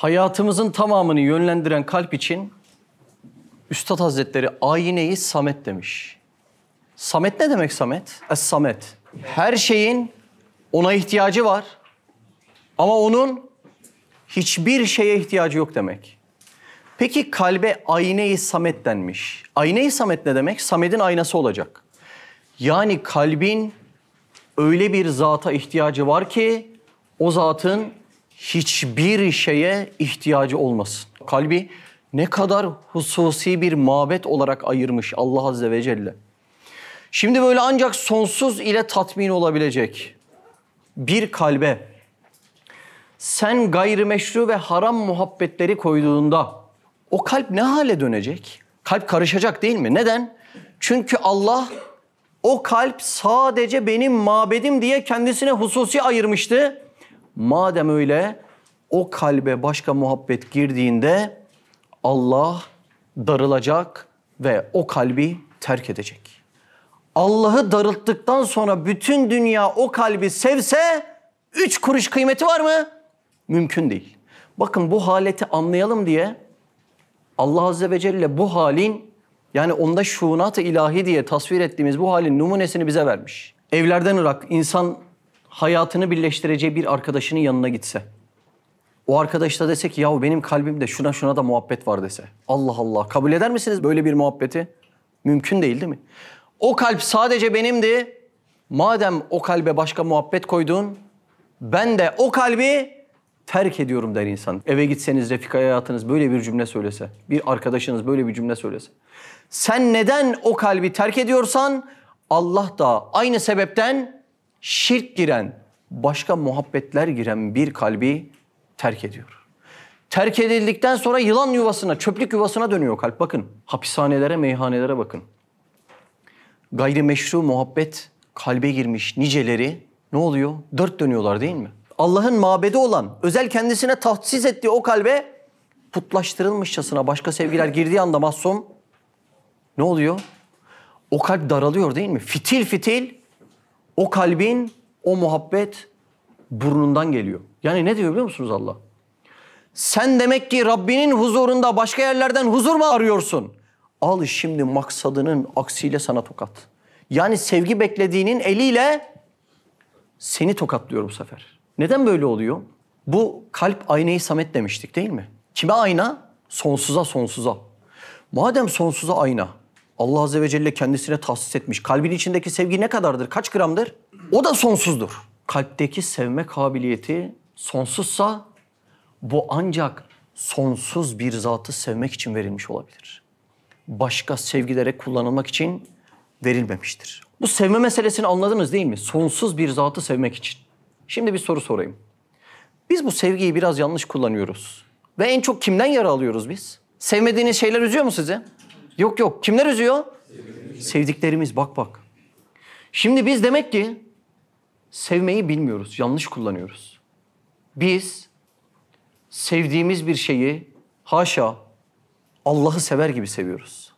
Hayatımızın tamamını yönlendiren kalp için Üstad Hazretleri ayineyi samet demiş. Samet ne demek samet? Es samet. Her şeyin ona ihtiyacı var ama onun hiçbir şeye ihtiyacı yok demek. Peki kalbe ayneyi samet denmiş. Ayneyi samet ne demek? Samet'in aynası olacak. Yani kalbin öyle bir zata ihtiyacı var ki o zatın hiçbir şeye ihtiyacı olmasın. Kalbi ne kadar hususi bir mabet olarak ayırmış Allah Azze ve Celle. Şimdi böyle ancak sonsuz ile tatmin olabilecek bir kalbe sen gayrimeşru ve haram muhabbetleri koyduğunda o kalp ne hale dönecek? Kalp karışacak değil mi? Neden? Çünkü Allah o kalp sadece benim mabedim diye kendisine hususi ayırmıştı. Madem öyle o kalbe başka muhabbet girdiğinde Allah darılacak ve o kalbi terk edecek. Allah'ı darılttıktan sonra bütün dünya o kalbi sevse üç kuruş kıymeti var mı? Mümkün değil. Bakın bu haleti anlayalım diye Allah Azze ve Celle bu halin yani onda şunat ilahi diye tasvir ettiğimiz bu halin numunesini bize vermiş. Evlerden ırak insan hayatını birleştireceği bir arkadaşının yanına gitse. O arkadaş da dese ki yahu benim kalbimde şuna şuna da muhabbet var dese. Allah Allah kabul eder misiniz böyle bir muhabbeti? Mümkün değil değil mi? O kalp sadece benimdi. Madem o kalbe başka muhabbet koydun, ben de o kalbi terk ediyorum der insan. Eve gitseniz Refika hayatınız böyle bir cümle söylese, bir arkadaşınız böyle bir cümle söylese. Sen neden o kalbi terk ediyorsan Allah da aynı sebepten şirk giren, başka muhabbetler giren bir kalbi terk ediyor. Terk edildikten sonra yılan yuvasına, çöplük yuvasına dönüyor kalp. Bakın hapishanelere, meyhanelere bakın. Gayrimeşru muhabbet kalbe girmiş niceleri ne oluyor? Dört dönüyorlar değil mi? Allah'ın mabedi olan, özel kendisine tahsis ettiği o kalbe putlaştırılmışçasına başka sevgiler girdiği anda mahzum ne oluyor? O kalp daralıyor değil mi? Fitil fitil o kalbin o muhabbet burnundan geliyor. Yani ne diyor biliyor musunuz Allah? Sen demek ki Rabbinin huzurunda başka yerlerden huzur mu arıyorsun? Al şimdi maksadının aksiyle sana tokat. Yani sevgi beklediğinin eliyle seni tokatlıyor bu sefer. Neden böyle oluyor? Bu kalp aynayı samet demiştik değil mi? Kime ayna? Sonsuza sonsuza. Madem sonsuza ayna, Allah Azze ve Celle kendisine tahsis etmiş. Kalbin içindeki sevgi ne kadardır, kaç gramdır? O da sonsuzdur. Kalpteki sevme kabiliyeti sonsuzsa bu ancak sonsuz bir zatı sevmek için verilmiş olabilir. Başka sevgilere kullanılmak için verilmemiştir. Bu sevme meselesini anladınız değil mi? Sonsuz bir zatı sevmek için. Şimdi bir soru sorayım. Biz bu sevgiyi biraz yanlış kullanıyoruz. Ve en çok kimden yara alıyoruz biz? Sevmediğiniz şeyler üzüyor mu sizi? Yok yok. Kimler üzüyor? Sevdiklerimiz. Bak bak. Şimdi biz demek ki sevmeyi bilmiyoruz. Yanlış kullanıyoruz. Biz sevdiğimiz bir şeyi haşa Allah'ı sever gibi seviyoruz.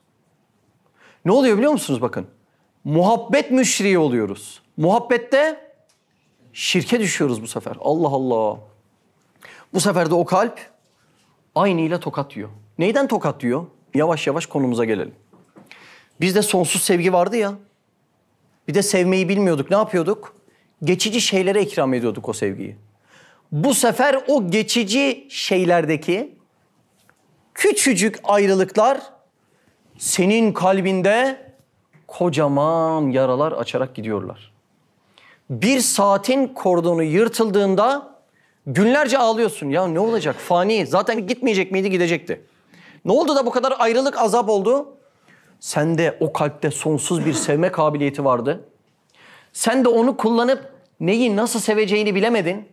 Ne oluyor biliyor musunuz bakın? Muhabbet müşriği oluyoruz. Muhabbette şirke düşüyoruz bu sefer. Allah Allah. Bu sefer de o kalp aynıyla tokat yiyor. Neyden tokat yiyor? yavaş yavaş konumuza gelelim. Bizde sonsuz sevgi vardı ya. Bir de sevmeyi bilmiyorduk. Ne yapıyorduk? Geçici şeylere ikram ediyorduk o sevgiyi. Bu sefer o geçici şeylerdeki küçücük ayrılıklar senin kalbinde kocaman yaralar açarak gidiyorlar. Bir saatin kordonu yırtıldığında günlerce ağlıyorsun. Ya ne olacak fani zaten gitmeyecek miydi gidecekti. Ne oldu da bu kadar ayrılık azap oldu? Sende o kalpte sonsuz bir sevme kabiliyeti vardı. Sen de onu kullanıp neyi nasıl seveceğini bilemedin.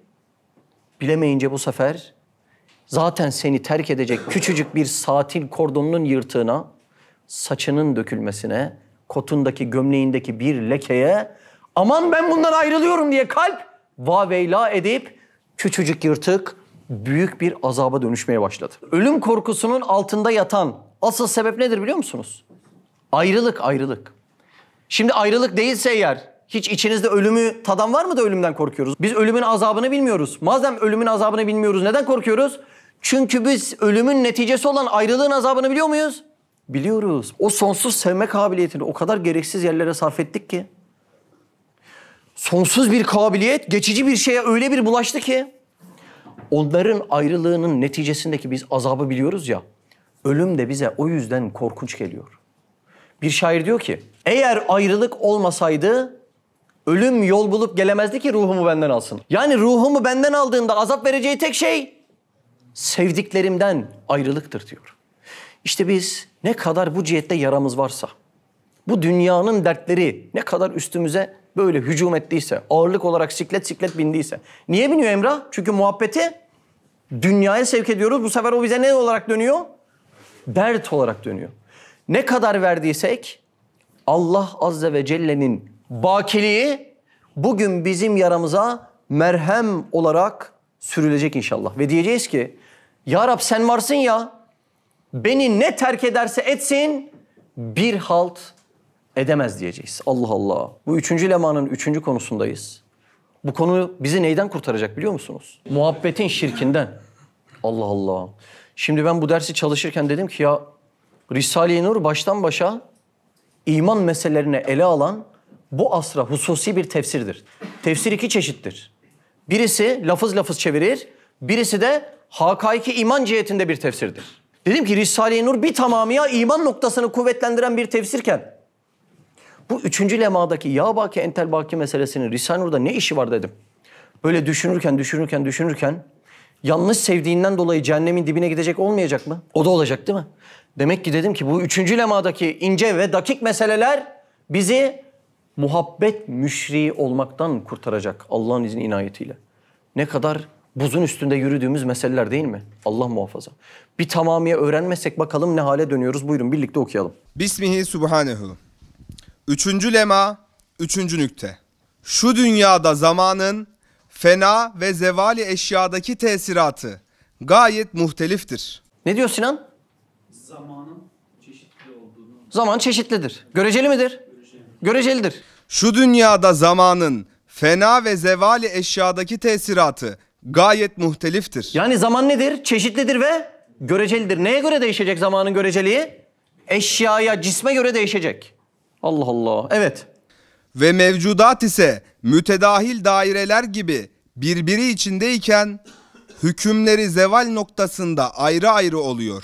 Bilemeyince bu sefer zaten seni terk edecek küçücük bir satil kordonunun yırtığına, saçının dökülmesine, kotundaki gömleğindeki bir lekeye aman ben bundan ayrılıyorum diye kalp vaveyla edip küçücük yırtık büyük bir azaba dönüşmeye başladı. Ölüm korkusunun altında yatan asıl sebep nedir biliyor musunuz? Ayrılık, ayrılık. Şimdi ayrılık değilse eğer hiç içinizde ölümü tadan var mı da ölümden korkuyoruz? Biz ölümün azabını bilmiyoruz. Madem ölümün azabını bilmiyoruz neden korkuyoruz? Çünkü biz ölümün neticesi olan ayrılığın azabını biliyor muyuz? Biliyoruz. O sonsuz sevme kabiliyetini o kadar gereksiz yerlere sarf ettik ki. Sonsuz bir kabiliyet geçici bir şeye öyle bir bulaştı ki onların ayrılığının neticesindeki biz azabı biliyoruz ya. Ölüm de bize o yüzden korkunç geliyor. Bir şair diyor ki, eğer ayrılık olmasaydı ölüm yol bulup gelemezdi ki ruhumu benden alsın. Yani ruhumu benden aldığında azap vereceği tek şey sevdiklerimden ayrılıktır diyor. İşte biz ne kadar bu cihette yaramız varsa, bu dünyanın dertleri ne kadar üstümüze böyle hücum ettiyse, ağırlık olarak siklet siklet bindiyse. Niye biniyor Emrah? Çünkü muhabbeti dünyaya sevk ediyoruz. Bu sefer o bize ne olarak dönüyor? Dert olarak dönüyor. Ne kadar verdiysek Allah Azze ve Celle'nin bakiliği bugün bizim yaramıza merhem olarak sürülecek inşallah. Ve diyeceğiz ki Ya Rab sen varsın ya beni ne terk ederse etsin bir halt edemez diyeceğiz. Allah Allah. Bu üçüncü lemanın üçüncü konusundayız. Bu konu bizi neyden kurtaracak biliyor musunuz? Muhabbetin şirkinden. Allah Allah. Şimdi ben bu dersi çalışırken dedim ki ya Risale-i Nur baştan başa iman meselelerine ele alan bu asra hususi bir tefsirdir. Tefsir iki çeşittir. Birisi lafız lafız çevirir, birisi de hakaiki iman cihetinde bir tefsirdir. Dedim ki Risale-i Nur bir tamamıya iman noktasını kuvvetlendiren bir tefsirken bu üçüncü lemadaki ya baki entel baki meselesinin Risale-i Nur'da ne işi var dedim. Böyle düşünürken, düşünürken, düşünürken yanlış sevdiğinden dolayı cehennemin dibine gidecek olmayacak mı? O da olacak değil mi? Demek ki dedim ki bu üçüncü lemadaki ince ve dakik meseleler bizi muhabbet müşri olmaktan kurtaracak Allah'ın izni inayetiyle. Ne kadar buzun üstünde yürüdüğümüz meseleler değil mi? Allah muhafaza. Bir tamamiye öğrenmesek bakalım ne hale dönüyoruz. Buyurun birlikte okuyalım. Bismihi subhanehu. Üçüncü lema, üçüncü nükte. Şu dünyada zamanın fena ve zevali eşyadaki tesiratı gayet muhteliftir. Ne diyor Sinan? Zamanın çeşitli olduğunu. Zaman çeşitlidir. Göreceli midir? Göreceli. Görecelidir. Şu dünyada zamanın fena ve zevali eşyadaki tesiratı gayet muhteliftir. Yani zaman nedir? Çeşitlidir ve görecelidir. Neye göre değişecek zamanın göreceliği? Eşyaya, cisme göre değişecek. Allah Allah. Evet. Ve mevcudat ise mütedahil daireler gibi birbiri içindeyken hükümleri zeval noktasında ayrı ayrı oluyor.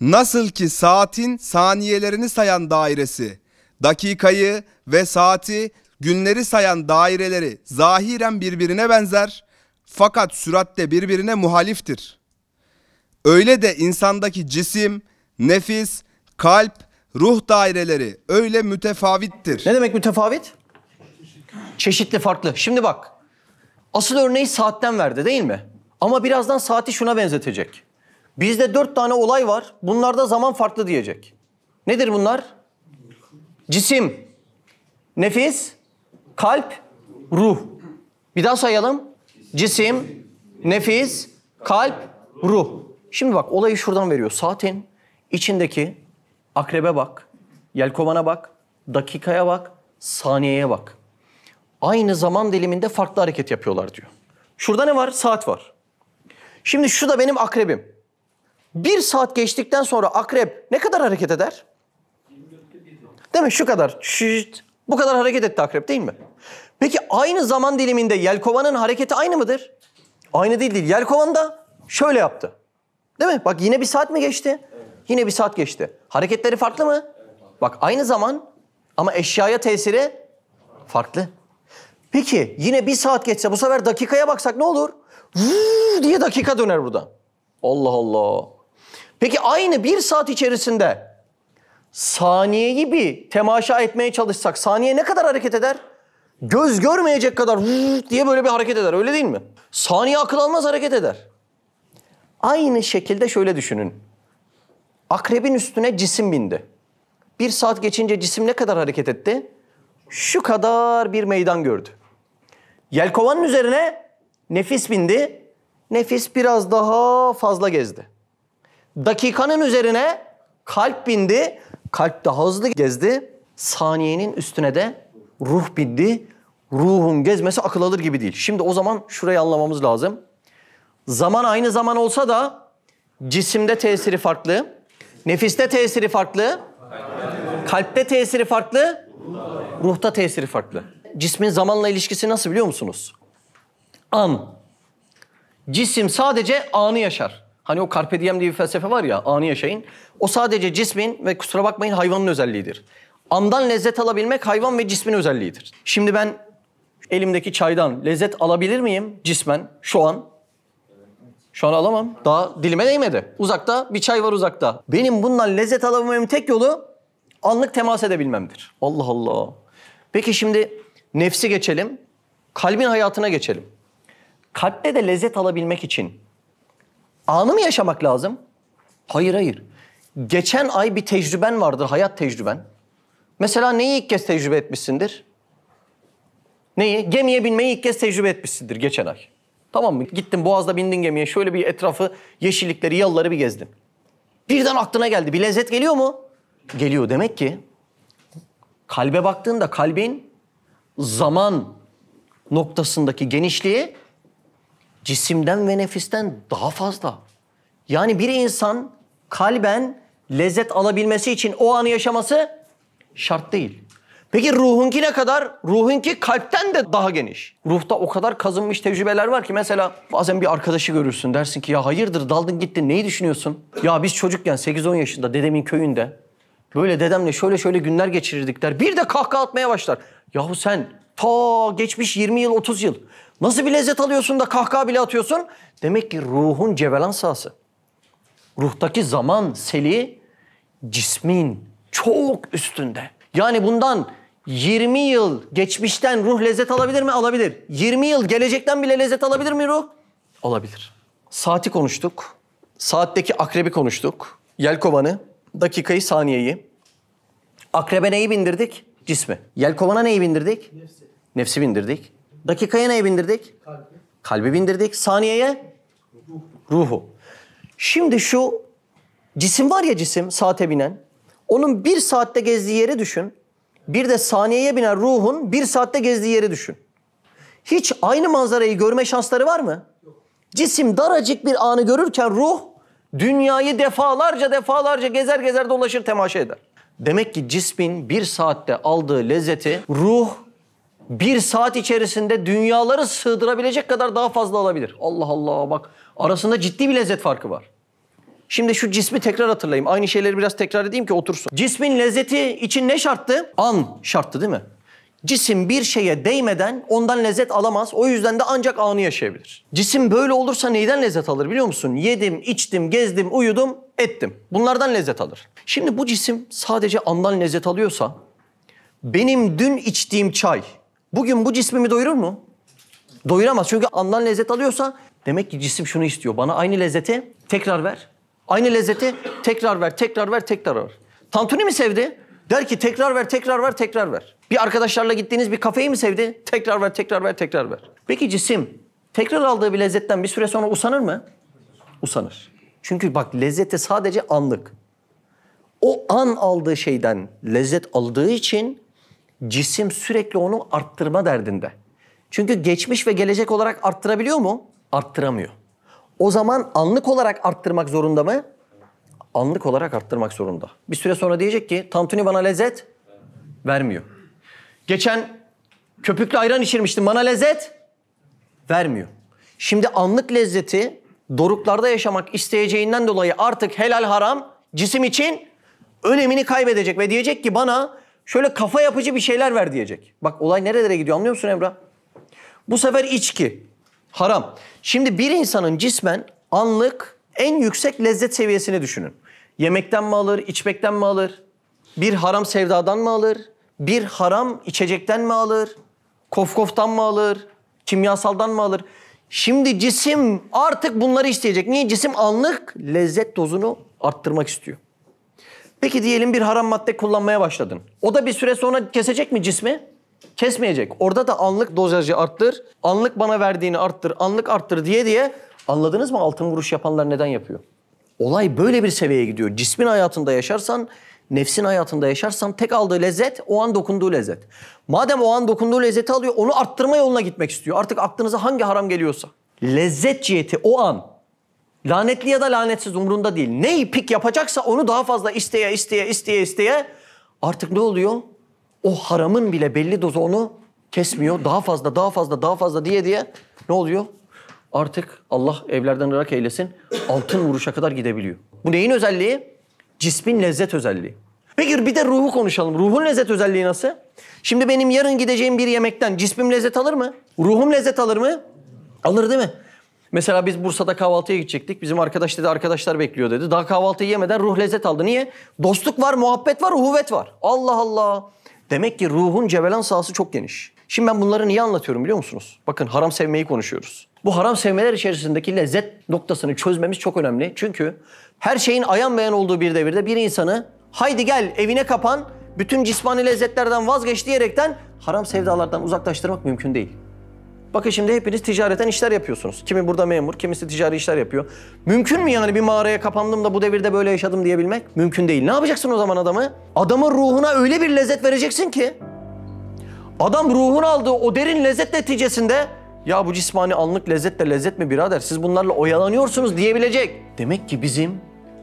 Nasıl ki saatin saniyelerini sayan dairesi, dakikayı ve saati günleri sayan daireleri zahiren birbirine benzer fakat süratte birbirine muhaliftir. Öyle de insandaki cisim, nefis, kalp ruh daireleri öyle mütefavittir. Ne demek mütefavit? Çeşitli, farklı. Şimdi bak. Asıl örneği saatten verdi değil mi? Ama birazdan saati şuna benzetecek. Bizde dört tane olay var. Bunlarda zaman farklı diyecek. Nedir bunlar? Cisim, nefis, kalp, ruh. Bir daha sayalım. Cisim, nefis, kalp, ruh. Şimdi bak olayı şuradan veriyor. Saatin içindeki akrebe bak, yelkovana bak, dakikaya bak, saniyeye bak. Aynı zaman diliminde farklı hareket yapıyorlar diyor. Şurada ne var? Saat var. Şimdi şu da benim akrebim. Bir saat geçtikten sonra akrep ne kadar hareket eder? Değil mi? Şu kadar. Şşt. Bu kadar hareket etti akrep değil mi? Peki aynı zaman diliminde yelkovanın hareketi aynı mıdır? Aynı değil değil. Yelkovan da şöyle yaptı. Değil mi? Bak yine bir saat mi geçti? Yine bir saat geçti. Hareketleri farklı mı? Bak aynı zaman ama eşyaya tesiri farklı. Peki yine bir saat geçse bu sefer dakikaya baksak ne olur? Vuu diye dakika döner burada. Allah Allah. Peki aynı bir saat içerisinde saniyeyi bir temaşa etmeye çalışsak saniye ne kadar hareket eder? Göz görmeyecek kadar vuu diye böyle bir hareket eder öyle değil mi? Saniye akıl almaz hareket eder. Aynı şekilde şöyle düşünün. Akrebin üstüne cisim bindi. Bir saat geçince cisim ne kadar hareket etti? Şu kadar bir meydan gördü. Yelkovanın üzerine nefis bindi. Nefis biraz daha fazla gezdi. Dakikanın üzerine kalp bindi. Kalp daha hızlı gezdi. Saniyenin üstüne de ruh bindi. Ruhun gezmesi akıl alır gibi değil. Şimdi o zaman şurayı anlamamız lazım. Zaman aynı zaman olsa da cisimde tesiri farklı. Nefiste tesiri farklı. Kalpte tesiri farklı. Ruhta tesiri farklı. Cismin zamanla ilişkisi nasıl biliyor musunuz? An. Cisim sadece anı yaşar. Hani o carpe diem diye bir felsefe var ya anı yaşayın. O sadece cismin ve kusura bakmayın hayvanın özelliğidir. Andan lezzet alabilmek hayvan ve cismin özelliğidir. Şimdi ben elimdeki çaydan lezzet alabilir miyim cismen şu an? Şu an alamam. Daha dilime değmedi. Uzakta bir çay var uzakta. Benim bundan lezzet alabilmemin tek yolu anlık temas edebilmemdir. Allah Allah. Peki şimdi nefsi geçelim. Kalbin hayatına geçelim. Kalpte de lezzet alabilmek için anı mı yaşamak lazım? Hayır hayır. Geçen ay bir tecrüben vardır, hayat tecrüben. Mesela neyi ilk kez tecrübe etmişsindir? Neyi? Gemiye binmeyi ilk kez tecrübe etmişsindir geçen ay. Tamam mı? Gittin Boğaz'da bindin gemiye şöyle bir etrafı, yeşillikleri, yalıları bir gezdin. Birden aklına geldi. Bir lezzet geliyor mu? Geliyor. Demek ki kalbe baktığında kalbin zaman noktasındaki genişliği cisimden ve nefisten daha fazla. Yani bir insan kalben lezzet alabilmesi için o anı yaşaması şart değil. Peki ruhunki ne kadar? Ruhunki kalpten de daha geniş. Ruhta o kadar kazınmış tecrübeler var ki mesela bazen bir arkadaşı görürsün dersin ki ya hayırdır daldın gittin neyi düşünüyorsun? Ya biz çocukken 8-10 yaşında dedemin köyünde böyle dedemle şöyle şöyle günler geçirirdik der. Bir de kahkaha atmaya başlar. Yahu sen ta geçmiş 20 yıl 30 yıl nasıl bir lezzet alıyorsun da kahkaha bile atıyorsun? Demek ki ruhun cevelan sahası. Ruhtaki zaman seli cismin çok üstünde. Yani bundan 20 yıl geçmişten ruh lezzet alabilir mi? Alabilir. 20 yıl gelecekten bile lezzet alabilir mi ruh? Alabilir. Saati konuştuk. Saatteki akrebi konuştuk. Yelkovanı, dakikayı, saniyeyi. Akrebe neyi bindirdik? Cismi. Yelkovana neyi bindirdik? Nefsi. Nefsi bindirdik. Dakikaya neyi bindirdik? Kalbi. Kalbi bindirdik. Saniyeye? Ruhu. Ruhu. Şimdi şu cisim var ya cisim, saate binen. Onun bir saatte gezdiği yeri düşün. Bir de saniyeye binen ruhun bir saatte gezdiği yeri düşün. Hiç aynı manzarayı görme şansları var mı? Cisim daracık bir anı görürken ruh dünyayı defalarca defalarca gezer gezer dolaşır temaşa eder. Demek ki cismin bir saatte aldığı lezzeti ruh bir saat içerisinde dünyaları sığdırabilecek kadar daha fazla alabilir. Allah Allah bak arasında ciddi bir lezzet farkı var. Şimdi şu cismi tekrar hatırlayayım. Aynı şeyleri biraz tekrar edeyim ki otursun. Cismin lezzeti için ne şarttı? An şarttı değil mi? Cisim bir şeye değmeden ondan lezzet alamaz. O yüzden de ancak anı yaşayabilir. Cisim böyle olursa neyden lezzet alır biliyor musun? Yedim, içtim, gezdim, uyudum, ettim. Bunlardan lezzet alır. Şimdi bu cisim sadece andan lezzet alıyorsa benim dün içtiğim çay bugün bu cismimi doyurur mu? Doyuramaz. Çünkü andan lezzet alıyorsa demek ki cisim şunu istiyor. Bana aynı lezzeti tekrar ver. Aynı lezzeti tekrar ver, tekrar ver, tekrar ver. Tantuni mi sevdi? Der ki tekrar ver, tekrar ver, tekrar ver. Bir arkadaşlarla gittiğiniz bir kafeyi mi sevdi? Tekrar ver, tekrar ver, tekrar ver. Peki cisim tekrar aldığı bir lezzetten bir süre sonra usanır mı? Usanır. Çünkü bak lezzeti sadece anlık. O an aldığı şeyden lezzet aldığı için cisim sürekli onu arttırma derdinde. Çünkü geçmiş ve gelecek olarak arttırabiliyor mu? Arttıramıyor. O zaman anlık olarak arttırmak zorunda mı? Anlık olarak arttırmak zorunda. Bir süre sonra diyecek ki tantuni bana lezzet vermiyor. Geçen köpüklü ayran içirmiştim bana lezzet vermiyor. Şimdi anlık lezzeti doruklarda yaşamak isteyeceğinden dolayı artık helal haram cisim için önemini kaybedecek ve diyecek ki bana şöyle kafa yapıcı bir şeyler ver diyecek. Bak olay nerelere gidiyor anlıyor musun Emrah? Bu sefer içki, Haram. Şimdi bir insanın cismen anlık en yüksek lezzet seviyesini düşünün. Yemekten mi alır, içmekten mi alır? Bir haram sevdadan mı alır? Bir haram içecekten mi alır? Kofkoftan mı alır? Kimyasaldan mı alır? Şimdi cisim artık bunları isteyecek. Niye? Cisim anlık lezzet dozunu arttırmak istiyor. Peki diyelim bir haram madde kullanmaya başladın. O da bir süre sonra kesecek mi cismi? Kesmeyecek. Orada da anlık dozajı arttır, anlık bana verdiğini arttır, anlık arttır diye diye anladınız mı altın vuruş yapanlar neden yapıyor? Olay böyle bir seviyeye gidiyor. Cismin hayatında yaşarsan, nefsin hayatında yaşarsan tek aldığı lezzet o an dokunduğu lezzet. Madem o an dokunduğu lezzeti alıyor onu arttırma yoluna gitmek istiyor. Artık aklınıza hangi haram geliyorsa. Lezzet ciheti o an lanetli ya da lanetsiz umrunda değil. Neyi pik yapacaksa onu daha fazla isteye isteye isteye isteye artık ne oluyor? o haramın bile belli dozu onu kesmiyor. Daha fazla, daha fazla, daha fazla diye diye ne oluyor? Artık Allah evlerden ırak eylesin. Altın vuruşa kadar gidebiliyor. Bu neyin özelliği? Cismin lezzet özelliği. Peki bir de ruhu konuşalım. Ruhun lezzet özelliği nasıl? Şimdi benim yarın gideceğim bir yemekten cismim lezzet alır mı? Ruhum lezzet alır mı? Alır değil mi? Mesela biz Bursa'da kahvaltıya gidecektik. Bizim arkadaş dedi arkadaşlar bekliyor dedi. Daha kahvaltıyı yemeden ruh lezzet aldı. Niye? Dostluk var, muhabbet var, uhuvvet var. Allah Allah. Demek ki ruhun cevelan sahası çok geniş. Şimdi ben bunları niye anlatıyorum biliyor musunuz? Bakın haram sevmeyi konuşuyoruz. Bu haram sevmeler içerisindeki lezzet noktasını çözmemiz çok önemli. Çünkü her şeyin ayan ayanmayan olduğu bir devirde bir insanı haydi gel evine kapan, bütün cismani lezzetlerden vazgeç diyerekten haram sevdalardan uzaklaştırmak mümkün değil. Bakın şimdi hepiniz ticareten işler yapıyorsunuz. Kimi burada memur, kimisi ticari işler yapıyor. Mümkün mü yani bir mağaraya kapandım da bu devirde böyle yaşadım diyebilmek? Mümkün değil. Ne yapacaksın o zaman adamı? Adamın ruhuna öyle bir lezzet vereceksin ki. Adam ruhun aldığı o derin lezzet neticesinde ya bu cismani anlık lezzet de lezzet mi birader siz bunlarla oyalanıyorsunuz diyebilecek. Demek ki bizim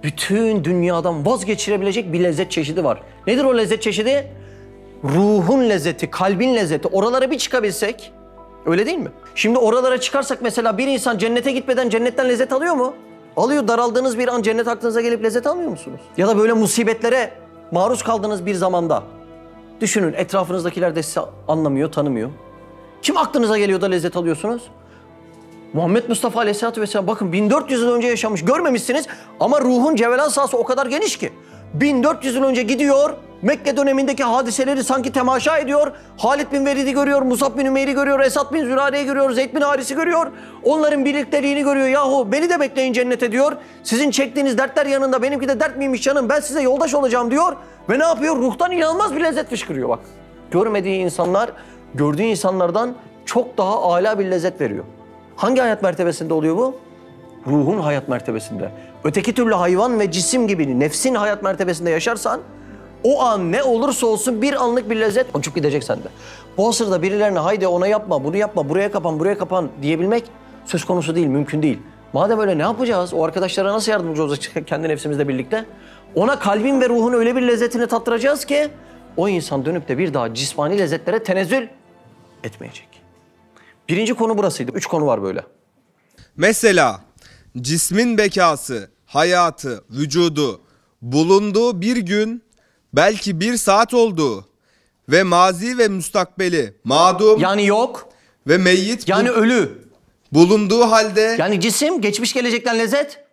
bütün dünyadan vazgeçirebilecek bir lezzet çeşidi var. Nedir o lezzet çeşidi? Ruhun lezzeti, kalbin lezzeti. Oralara bir çıkabilsek Öyle değil mi? Şimdi oralara çıkarsak mesela bir insan cennete gitmeden cennetten lezzet alıyor mu? Alıyor. Daraldığınız bir an cennet aklınıza gelip lezzet almıyor musunuz? Ya da böyle musibetlere maruz kaldığınız bir zamanda düşünün etrafınızdakiler de sizi anlamıyor, tanımıyor. Kim aklınıza geliyor da lezzet alıyorsunuz? Muhammed Mustafa Aleyhisselatü Vesselam bakın 1400 yıl önce yaşamış görmemişsiniz ama ruhun cevelan sahası o kadar geniş ki. 1400 yıl önce gidiyor, Mekke dönemindeki hadiseleri sanki temaşa ediyor. Halid bin Velid'i görüyor, Musab bin Ümeyr'i görüyor, Esad bin Zürare'yi görüyor, Zeyd bin Haris'i görüyor. Onların birlikteliğini görüyor. Yahu beni de bekleyin cennete diyor. Sizin çektiğiniz dertler yanında benimki de dert miymiş canım ben size yoldaş olacağım diyor. Ve ne yapıyor? Ruhtan inanılmaz bir lezzet fışkırıyor bak. Görmediği insanlar gördüğü insanlardan çok daha âlâ bir lezzet veriyor. Hangi hayat mertebesinde oluyor bu? Ruhun hayat mertebesinde. Öteki türlü hayvan ve cisim gibi nefsin hayat mertebesinde yaşarsan o an ne olursa olsun bir anlık bir lezzet uçup gidecek sende. Bu asırda birilerine haydi ona yapma, bunu yapma, buraya kapan, buraya kapan diyebilmek söz konusu değil, mümkün değil. Madem öyle ne yapacağız? O arkadaşlara nasıl yardımcı olacağız kendi nefsimizle birlikte? Ona kalbin ve ruhun öyle bir lezzetini tattıracağız ki o insan dönüp de bir daha cismani lezzetlere tenezzül etmeyecek. Birinci konu burasıydı. Üç konu var böyle. Mesela cismin bekası, hayatı, vücudu bulunduğu bir gün belki bir saat oldu ve mazi ve müstakbeli madum Yani yok. ve meyyit bu- ölü. bulunduğu halde Yani cisim geçmiş gelecekten lezzet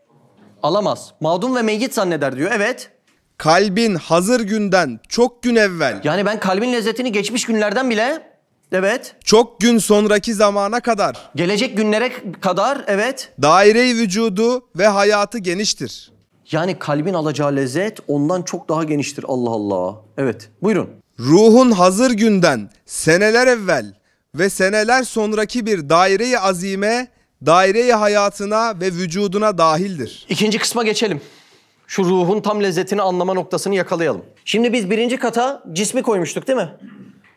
alamaz. Mağdum ve meyyit zanneder diyor. Evet. kalbin hazır günden çok gün evvel, Yani ben kalbin lezzetini geçmiş günlerden bile evet çok gün sonraki zamana kadar gelecek günlere kadar evet daire-i vücudu ve hayatı geniştir. Yani kalbin alacağı lezzet ondan çok daha geniştir Allah Allah. Evet buyurun. Ruhun hazır günden seneler evvel ve seneler sonraki bir daireyi azime, daireyi hayatına ve vücuduna dahildir. İkinci kısma geçelim. Şu ruhun tam lezzetini anlama noktasını yakalayalım. Şimdi biz birinci kata cismi koymuştuk değil mi?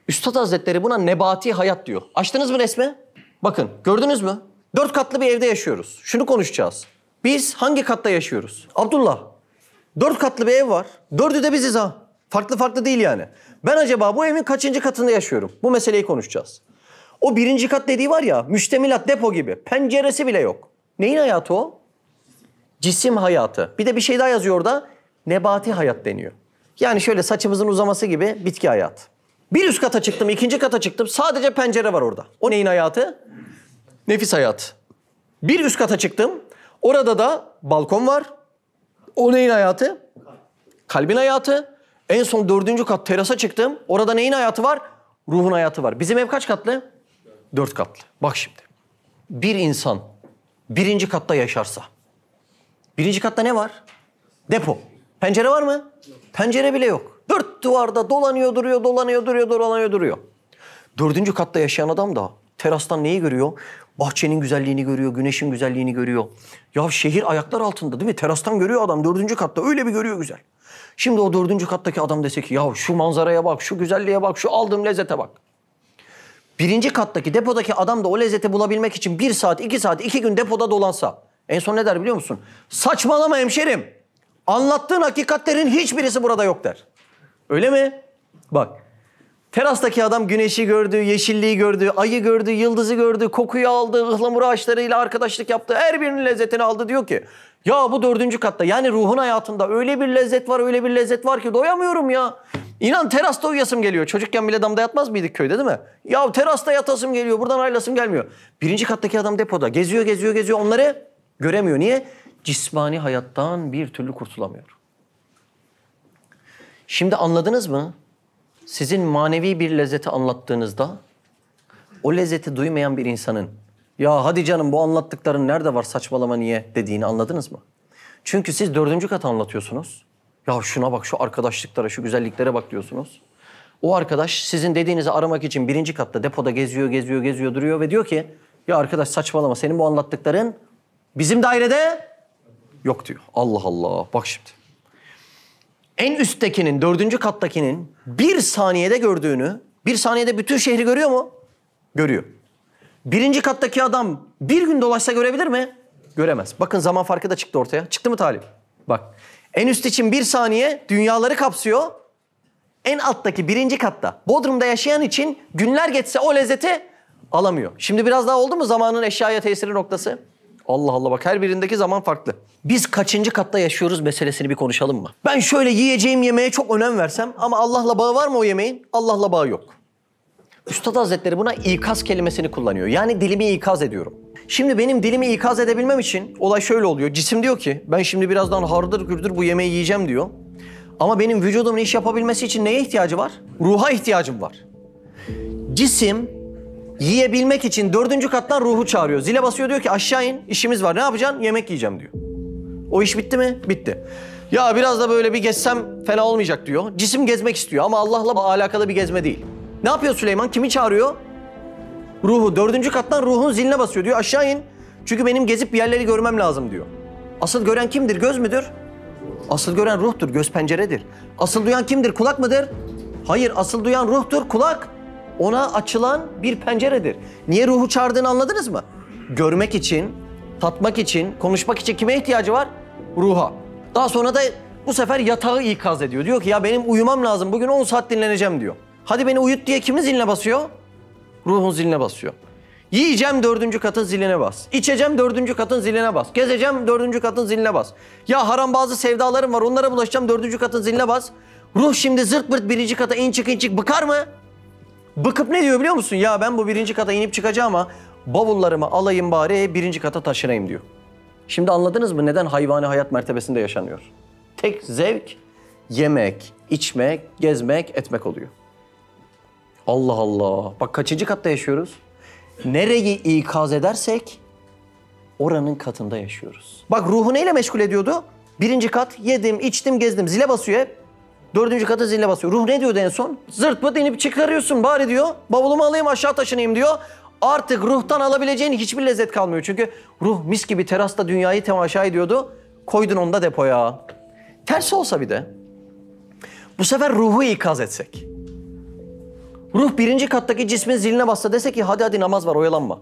Üstad Hazretleri buna nebati hayat diyor. Açtınız mı resmi? Bakın gördünüz mü? Dört katlı bir evde yaşıyoruz. Şunu konuşacağız. Biz hangi katta yaşıyoruz? Abdullah. Dört katlı bir ev var. Dördü de biziz ha. Farklı farklı değil yani. Ben acaba bu evin kaçıncı katında yaşıyorum? Bu meseleyi konuşacağız. O birinci kat dediği var ya, müştemilat depo gibi. Penceresi bile yok. Neyin hayatı o? Cisim hayatı. Bir de bir şey daha yazıyor orada. Nebati hayat deniyor. Yani şöyle saçımızın uzaması gibi bitki hayat. Bir üst kata çıktım, ikinci kata çıktım. Sadece pencere var orada. O neyin hayatı? Nefis hayat. Bir üst kata çıktım. Orada da balkon var. O neyin hayatı? Kalbin hayatı. En son dördüncü kat terasa çıktım. Orada neyin hayatı var? Ruhun hayatı var. Bizim ev kaç katlı? Dört katlı. Bak şimdi. Bir insan birinci katta yaşarsa. Birinci katta ne var? Depo. Pencere var mı? Pencere bile yok. Dört duvarda dolanıyor duruyor, dolanıyor duruyor, dolanıyor duruyor. Dördüncü katta yaşayan adam da Terastan neyi görüyor? Bahçenin güzelliğini görüyor, güneşin güzelliğini görüyor. Ya şehir ayaklar altında değil mi? Terastan görüyor adam dördüncü katta. Öyle bir görüyor güzel. Şimdi o dördüncü kattaki adam dese ki ya şu manzaraya bak, şu güzelliğe bak, şu aldığım lezzete bak. Birinci kattaki depodaki adam da o lezzeti bulabilmek için bir saat, iki saat, iki gün depoda dolansa en son ne der biliyor musun? Saçmalama hemşerim. Anlattığın hakikatlerin hiçbirisi burada yok der. Öyle mi? Bak Terastaki adam güneşi gördü, yeşilliği gördü, ayı gördü, yıldızı gördü, kokuyu aldı, ıhlamur ağaçlarıyla arkadaşlık yaptı. Her birinin lezzetini aldı diyor ki ya bu dördüncü katta yani ruhun hayatında öyle bir lezzet var öyle bir lezzet var ki doyamıyorum ya. İnan terasta uyuyasım geliyor. Çocukken bile damda yatmaz mıydık köyde değil mi? Ya terasta yatasım geliyor buradan ayrılasım gelmiyor. Birinci kattaki adam depoda geziyor geziyor geziyor onları göremiyor. Niye? Cismani hayattan bir türlü kurtulamıyor. Şimdi anladınız mı? sizin manevi bir lezzeti anlattığınızda o lezzeti duymayan bir insanın ya hadi canım bu anlattıkların nerede var saçmalama niye dediğini anladınız mı? Çünkü siz dördüncü kat anlatıyorsunuz. Ya şuna bak şu arkadaşlıklara şu güzelliklere bak diyorsunuz. O arkadaş sizin dediğinizi aramak için birinci katta depoda geziyor geziyor geziyor duruyor ve diyor ki ya arkadaş saçmalama senin bu anlattıkların bizim dairede yok diyor. Allah Allah bak şimdi en üsttekinin, dördüncü kattakinin bir saniyede gördüğünü, bir saniyede bütün şehri görüyor mu? Görüyor. Birinci kattaki adam bir gün dolaşsa görebilir mi? Göremez. Bakın zaman farkı da çıktı ortaya. Çıktı mı Talip? Bak. En üst için bir saniye dünyaları kapsıyor. En alttaki birinci katta Bodrum'da yaşayan için günler geçse o lezzeti alamıyor. Şimdi biraz daha oldu mu zamanın eşyaya tesiri noktası? Allah Allah bak her birindeki zaman farklı. Biz kaçıncı katta yaşıyoruz meselesini bir konuşalım mı? Ben şöyle yiyeceğim yemeğe çok önem versem ama Allah'la bağı var mı o yemeğin? Allah'la bağı yok. Üstad Hazretleri buna ikaz kelimesini kullanıyor. Yani dilimi ikaz ediyorum. Şimdi benim dilimi ikaz edebilmem için olay şöyle oluyor. Cisim diyor ki ben şimdi birazdan hardır gürdür bu yemeği yiyeceğim diyor. Ama benim vücudumun iş yapabilmesi için neye ihtiyacı var? Ruha ihtiyacım var. Cisim Yiyebilmek için dördüncü kattan ruhu çağırıyor. Zile basıyor diyor ki aşağı in işimiz var ne yapacaksın? Yemek yiyeceğim diyor. O iş bitti mi? Bitti. Ya biraz da böyle bir gezsem fena olmayacak diyor. Cisim gezmek istiyor ama Allah'la alakalı bir gezme değil. Ne yapıyor Süleyman? Kimi çağırıyor? Ruhu. Dördüncü kattan ruhun ziline basıyor diyor aşağı in. Çünkü benim gezip bir yerleri görmem lazım diyor. Asıl gören kimdir? Göz müdür? Asıl gören ruhtur, göz penceredir. Asıl duyan kimdir? Kulak mıdır? Hayır, asıl duyan ruhtur, kulak ona açılan bir penceredir. Niye ruhu çağırdığını anladınız mı? Görmek için, tatmak için, konuşmak için kime ihtiyacı var? Ruha. Daha sonra da bu sefer yatağı ikaz ediyor. Diyor ki ya benim uyumam lazım bugün 10 saat dinleneceğim diyor. Hadi beni uyut diye kimin ziline basıyor? Ruhun ziline basıyor. Yiyeceğim dördüncü katın ziline bas. İçeceğim dördüncü katın ziline bas. Gezeceğim dördüncü katın ziline bas. Ya haram bazı sevdalarım var onlara bulaşacağım dördüncü katın ziline bas. Ruh şimdi zırt pırt birinci kata in inçik inçik bıkar mı? Bıkıp ne diyor biliyor musun? Ya ben bu birinci kata inip çıkacağım ama bavullarımı alayım bari birinci kata taşırayım diyor. Şimdi anladınız mı neden hayvani hayat mertebesinde yaşanıyor? Tek zevk yemek, içmek, gezmek, etmek oluyor. Allah Allah. Bak kaçıncı katta yaşıyoruz? Nereyi ikaz edersek oranın katında yaşıyoruz. Bak ruhu neyle meşgul ediyordu? Birinci kat yedim, içtim, gezdim. Zile basıyor hep. Dördüncü kata zile basıyor. Ruh ne diyordu en son? Zırt pıt inip çıkarıyorsun bari diyor. Bavulumu alayım aşağı taşınayım diyor. Artık ruhtan alabileceğin hiçbir lezzet kalmıyor. Çünkü ruh mis gibi terasta dünyayı temaşa ediyordu. Koydun onu da depoya. Tersi olsa bir de. Bu sefer ruhu ikaz etsek. Ruh birinci kattaki cismin ziline bassa dese ki hadi hadi namaz var oyalanma.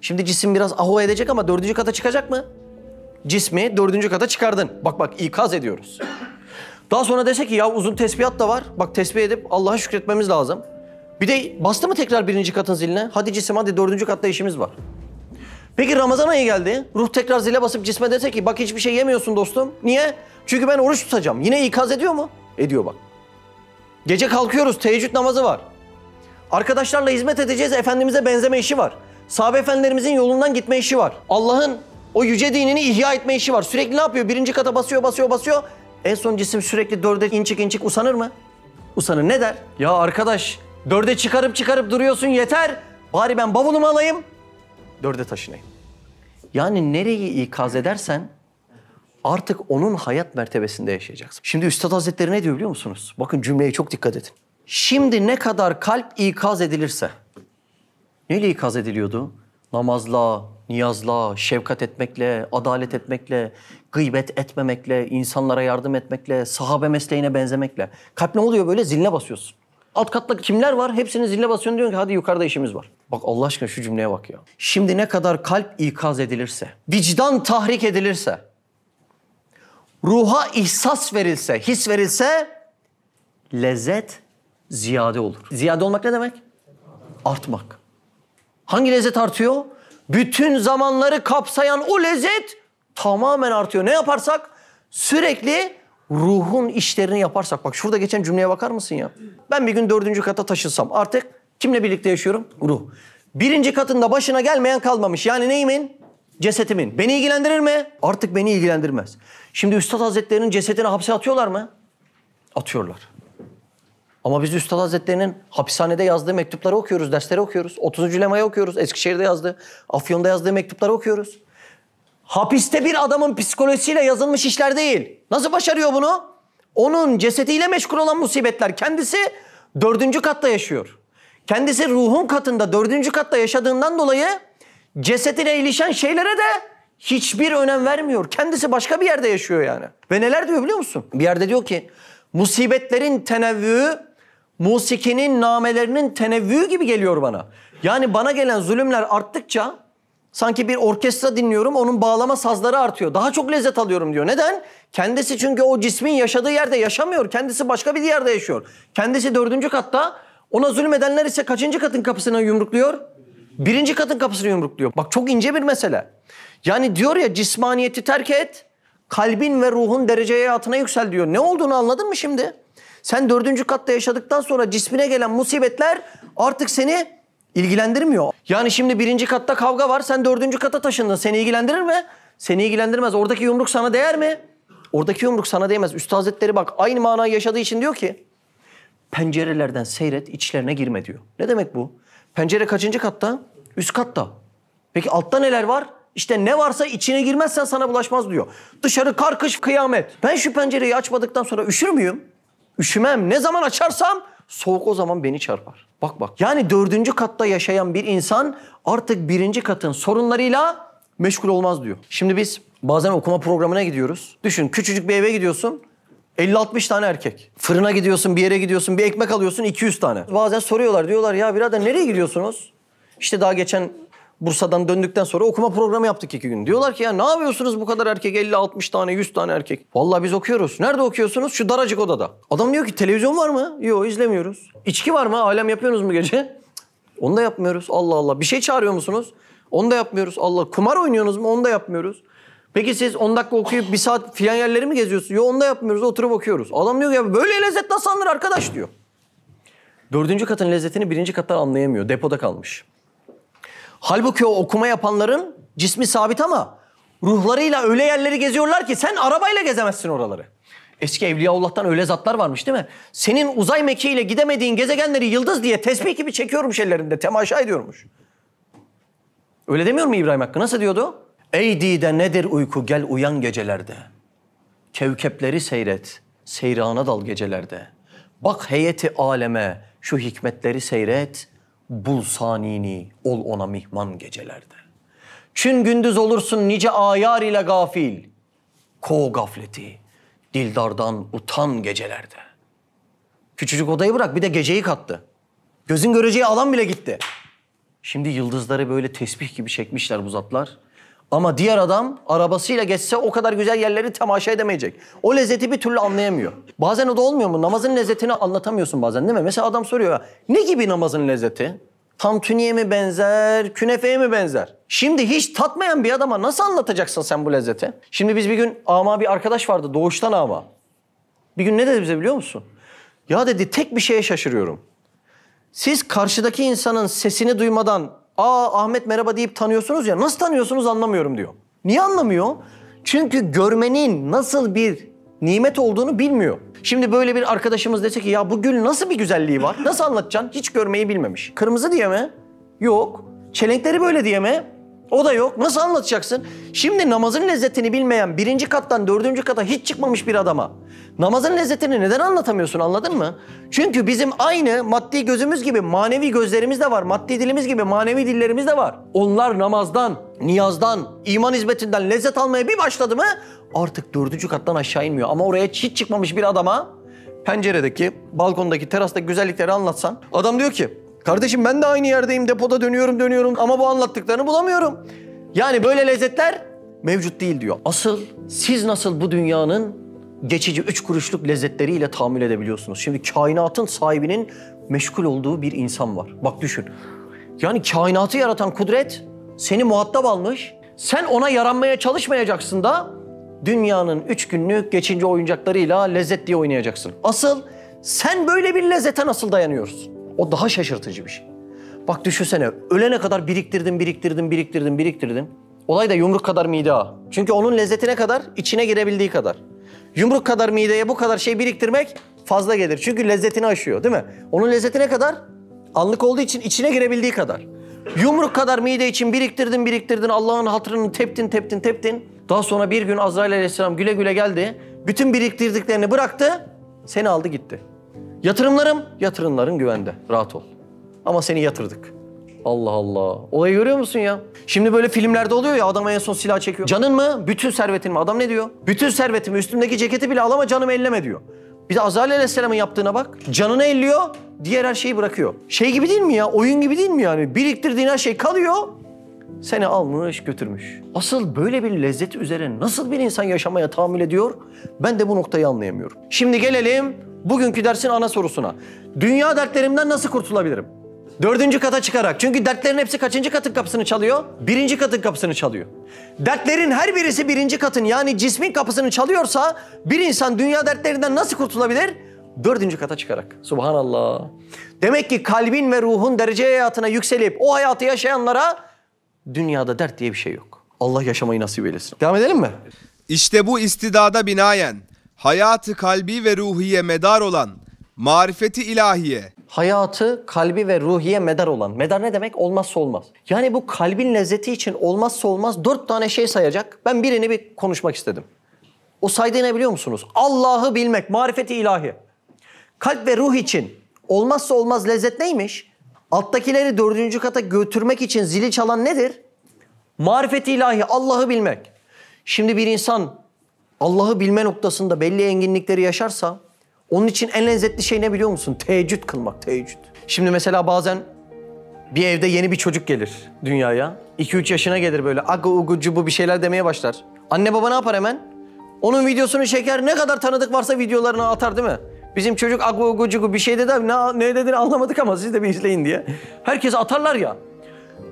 Şimdi cisim biraz aho edecek ama dördüncü kata çıkacak mı? Cismi dördüncü kata çıkardın. Bak bak ikaz ediyoruz. Daha sonra dese ki ya uzun tesbihat da var. Bak tesbih edip Allah'a şükretmemiz lazım. Bir de bastı mı tekrar birinci katın ziline? Hadi cisim hadi dördüncü katta işimiz var. Peki Ramazan ayı geldi. Ruh tekrar zile basıp cisme dese ki bak hiçbir şey yemiyorsun dostum. Niye? Çünkü ben oruç tutacağım. Yine ikaz ediyor mu? Ediyor bak. Gece kalkıyoruz teheccüd namazı var. Arkadaşlarla hizmet edeceğiz Efendimiz'e benzeme işi var. Sahabe efendilerimizin yolundan gitme işi var. Allah'ın o yüce dinini ihya etme işi var. Sürekli ne yapıyor? Birinci kata basıyor, basıyor, basıyor. En son cisim sürekli dörde inçik inçik usanır mı? Usanır ne der? Ya arkadaş dörde çıkarıp çıkarıp duruyorsun yeter. Bari ben bavulumu alayım. Dörde taşınayım. Yani nereyi ikaz edersen artık onun hayat mertebesinde yaşayacaksın. Şimdi Üstad Hazretleri ne diyor biliyor musunuz? Bakın cümleye çok dikkat edin. Şimdi ne kadar kalp ikaz edilirse, neyle ikaz ediliyordu? Namazla, niyazla, şefkat etmekle, adalet etmekle, gıybet etmemekle, insanlara yardım etmekle, sahabe mesleğine benzemekle. Kalp ne oluyor böyle? zille basıyorsun. Alt katta kimler var? Hepsini zille basıyorsun diyorsun ki hadi yukarıda işimiz var. Bak Allah aşkına şu cümleye bak ya. Şimdi ne kadar kalp ikaz edilirse, vicdan tahrik edilirse, ruha ihsas verilse, his verilse lezzet ziyade olur. Ziyade olmak ne demek? Artmak. Hangi lezzet artıyor? Bütün zamanları kapsayan o lezzet tamamen artıyor. Ne yaparsak? Sürekli ruhun işlerini yaparsak. Bak şurada geçen cümleye bakar mısın ya? Ben bir gün dördüncü kata taşınsam artık kimle birlikte yaşıyorum? Ruh. Birinci katında başına gelmeyen kalmamış. Yani neyimin? Cesetimin. Beni ilgilendirir mi? Artık beni ilgilendirmez. Şimdi Üstad Hazretleri'nin cesetini hapse atıyorlar mı? Atıyorlar. Ama biz Üstad Hazretleri'nin hapishanede yazdığı mektupları okuyoruz, dersleri okuyoruz. 30. Lema'yı okuyoruz, Eskişehir'de yazdı, Afyon'da yazdığı mektupları okuyoruz. Hapiste bir adamın psikolojisiyle yazılmış işler değil. Nasıl başarıyor bunu? Onun cesediyle meşgul olan musibetler. Kendisi dördüncü katta yaşıyor. Kendisi ruhun katında dördüncü katta yaşadığından dolayı cesetine ilişen şeylere de hiçbir önem vermiyor. Kendisi başka bir yerde yaşıyor yani. Ve neler diyor biliyor musun? Bir yerde diyor ki musibetlerin tenevvüğü musikinin namelerinin tenevvüğü gibi geliyor bana. Yani bana gelen zulümler arttıkça Sanki bir orkestra dinliyorum onun bağlama sazları artıyor. Daha çok lezzet alıyorum diyor. Neden? Kendisi çünkü o cismin yaşadığı yerde yaşamıyor. Kendisi başka bir yerde yaşıyor. Kendisi dördüncü katta. Ona zulmedenler ise kaçıncı katın kapısına yumrukluyor? Birinci katın kapısını yumrukluyor. Bak çok ince bir mesele. Yani diyor ya cismaniyeti terk et. Kalbin ve ruhun dereceye hayatına yüksel diyor. Ne olduğunu anladın mı şimdi? Sen dördüncü katta yaşadıktan sonra cismine gelen musibetler artık seni İlgilendirmiyor. Yani şimdi birinci katta kavga var. Sen dördüncü kata taşındın. Seni ilgilendirir mi? Seni ilgilendirmez. Oradaki yumruk sana değer mi? Oradaki yumruk sana değmez. Üstad Hazretleri bak aynı manayı yaşadığı için diyor ki pencerelerden seyret içlerine girme diyor. Ne demek bu? Pencere kaçıncı katta? Üst katta. Peki altta neler var? İşte ne varsa içine girmezsen sana bulaşmaz diyor. Dışarı kar kış kıyamet. Ben şu pencereyi açmadıktan sonra üşür müyüm? Üşümem. Ne zaman açarsam Soğuk o zaman beni çarpar. Bak bak. Yani dördüncü katta yaşayan bir insan artık birinci katın sorunlarıyla meşgul olmaz diyor. Şimdi biz bazen okuma programına gidiyoruz. Düşün küçücük bir eve gidiyorsun. 50-60 tane erkek. Fırına gidiyorsun, bir yere gidiyorsun, bir ekmek alıyorsun 200 tane. Bazen soruyorlar diyorlar ya birader nereye gidiyorsunuz? İşte daha geçen Bursa'dan döndükten sonra okuma programı yaptık iki gün. Diyorlar ki ya ne yapıyorsunuz bu kadar erkek 50-60 tane 100 tane erkek. Vallahi biz okuyoruz. Nerede okuyorsunuz? Şu daracık odada. Adam diyor ki televizyon var mı? Yok izlemiyoruz. İçki var mı? Alem yapıyorsunuz mu gece? Onu da yapmıyoruz. Allah Allah. Bir şey çağırıyor musunuz? Onu da yapmıyoruz. Allah. Kumar oynuyorsunuz mu? Onu da yapmıyoruz. Peki siz 10 dakika okuyup bir saat filan yerleri mi geziyorsunuz? Yok onu da yapmıyoruz. Oturup okuyoruz. Adam diyor ki ya böyle lezzet nasıl alınır arkadaş diyor. Dördüncü katın lezzetini birinci kattan anlayamıyor. Depoda kalmış. Halbuki o okuma yapanların cismi sabit ama ruhlarıyla öyle yerleri geziyorlar ki sen arabayla gezemezsin oraları. Eski Evliyaullah'tan öyle zatlar varmış değil mi? Senin uzay mekiğiyle gidemediğin gezegenleri yıldız diye tesbih gibi çekiyormuş ellerinde, temaşa ediyormuş. Öyle demiyor mu İbrahim Hakkı? Nasıl diyordu? Ey dide nedir uyku gel uyan gecelerde. Kevkepleri seyret, seyrana dal gecelerde. Bak heyeti aleme şu hikmetleri seyret, Bul sanini, ol ona mihman gecelerde. Çün gündüz olursun nice ayar ile gafil. Ko gafleti, dildardan utan gecelerde. Küçücük odayı bırak bir de geceyi kattı. Gözün göreceği alan bile gitti. Şimdi yıldızları böyle tesbih gibi çekmişler bu zatlar. Ama diğer adam arabasıyla geçse o kadar güzel yerleri temaşa edemeyecek. O lezzeti bir türlü anlayamıyor. Bazen o da olmuyor mu? Namazın lezzetini anlatamıyorsun bazen değil mi? Mesela adam soruyor ne gibi namazın lezzeti? Tantuniye mi benzer, künefeye mi benzer? Şimdi hiç tatmayan bir adama nasıl anlatacaksın sen bu lezzeti? Şimdi biz bir gün ama bir arkadaş vardı doğuştan ama. Bir gün ne dedi bize biliyor musun? Ya dedi tek bir şeye şaşırıyorum. Siz karşıdaki insanın sesini duymadan Aa Ahmet merhaba deyip tanıyorsunuz ya nasıl tanıyorsunuz anlamıyorum diyor. Niye anlamıyor? Çünkü görmenin nasıl bir nimet olduğunu bilmiyor. Şimdi böyle bir arkadaşımız dese ki ya bu gül nasıl bir güzelliği var? Nasıl anlatacaksın? Hiç görmeyi bilmemiş. Kırmızı diye mi? Yok. Çelenkleri böyle diye mi? O da yok. Nasıl anlatacaksın? Şimdi namazın lezzetini bilmeyen birinci kattan dördüncü kata hiç çıkmamış bir adama namazın lezzetini neden anlatamıyorsun anladın mı? Çünkü bizim aynı maddi gözümüz gibi manevi gözlerimiz de var. Maddi dilimiz gibi manevi dillerimiz de var. Onlar namazdan, niyazdan, iman hizmetinden lezzet almaya bir başladı mı artık dördüncü kattan aşağı inmiyor. Ama oraya hiç çıkmamış bir adama penceredeki, balkondaki, terastaki güzellikleri anlatsan adam diyor ki Kardeşim ben de aynı yerdeyim, depoda dönüyorum dönüyorum ama bu anlattıklarını bulamıyorum. Yani böyle lezzetler mevcut değil diyor. Asıl siz nasıl bu dünyanın geçici üç kuruşluk lezzetleriyle tahammül edebiliyorsunuz? Şimdi kainatın sahibinin meşgul olduğu bir insan var. Bak düşün. Yani kainatı yaratan kudret seni muhatap almış. Sen ona yaranmaya çalışmayacaksın da dünyanın üç günlük geçince oyuncaklarıyla lezzet diye oynayacaksın. Asıl sen böyle bir lezzete nasıl dayanıyorsun? O daha şaşırtıcı bir şey. Bak düşünsene ölene kadar biriktirdin, biriktirdin, biriktirdin, biriktirdin. Olay da yumruk kadar mide ağı. Çünkü onun lezzetine kadar, içine girebildiği kadar. Yumruk kadar mideye bu kadar şey biriktirmek fazla gelir. Çünkü lezzetini aşıyor değil mi? Onun lezzetine kadar anlık olduğu için içine girebildiği kadar. Yumruk kadar mide için biriktirdin biriktirdin Allah'ın hatırını teptin teptin teptin. Daha sonra bir gün Azrail aleyhisselam güle güle geldi. Bütün biriktirdiklerini bıraktı. Seni aldı gitti. Yatırımlarım, yatırımların güvende. Rahat ol. Ama seni yatırdık. Allah Allah. Olayı görüyor musun ya? Şimdi böyle filmlerde oluyor ya adam en son silah çekiyor. Canın mı? Bütün servetin mi? Adam ne diyor? Bütün servetimi, üstümdeki ceketi bile al ama canımı elleme diyor. Bir de Azrail Aleyhisselam'ın yaptığına bak. Canını elliyor, diğer her şeyi bırakıyor. Şey gibi değil mi ya? Oyun gibi değil mi yani? Biriktirdiğin her şey kalıyor, seni almış götürmüş. Asıl böyle bir lezzeti üzerine nasıl bir insan yaşamaya tahammül ediyor? Ben de bu noktayı anlayamıyorum. Şimdi gelelim Bugünkü dersin ana sorusuna. Dünya dertlerimden nasıl kurtulabilirim? Dördüncü kata çıkarak. Çünkü dertlerin hepsi kaçıncı katın kapısını çalıyor? Birinci katın kapısını çalıyor. Dertlerin her birisi birinci katın yani cismin kapısını çalıyorsa bir insan dünya dertlerinden nasıl kurtulabilir? Dördüncü kata çıkarak. Subhanallah. Demek ki kalbin ve ruhun derece hayatına yükselip o hayatı yaşayanlara dünyada dert diye bir şey yok. Allah yaşamayı nasip eylesin. Devam edelim mi? İşte bu istidada binaen hayatı kalbi ve ruhiye medar olan marifeti ilahiye. Hayatı kalbi ve ruhiye medar olan. Medar ne demek? Olmazsa olmaz. Yani bu kalbin lezzeti için olmazsa olmaz dört tane şey sayacak. Ben birini bir konuşmak istedim. O saydığı ne biliyor musunuz? Allah'ı bilmek, marifeti ilahi. Kalp ve ruh için olmazsa olmaz lezzet neymiş? Alttakileri dördüncü kata götürmek için zili çalan nedir? Marifeti ilahi, Allah'ı bilmek. Şimdi bir insan Allah'ı bilme noktasında belli enginlikleri yaşarsa onun için en lezzetli şey ne biliyor musun? Teheccüd kılmak, teheccüd. Şimdi mesela bazen bir evde yeni bir çocuk gelir dünyaya. 2-3 yaşına gelir böyle aga ugu cubu bir şeyler demeye başlar. Anne baba ne yapar hemen? Onun videosunu şeker ne kadar tanıdık varsa videolarını atar değil mi? Bizim çocuk agu ugu cugu bir şey dedi abi ne, ne dediğini anlamadık ama siz de bir izleyin diye. Herkes atarlar ya.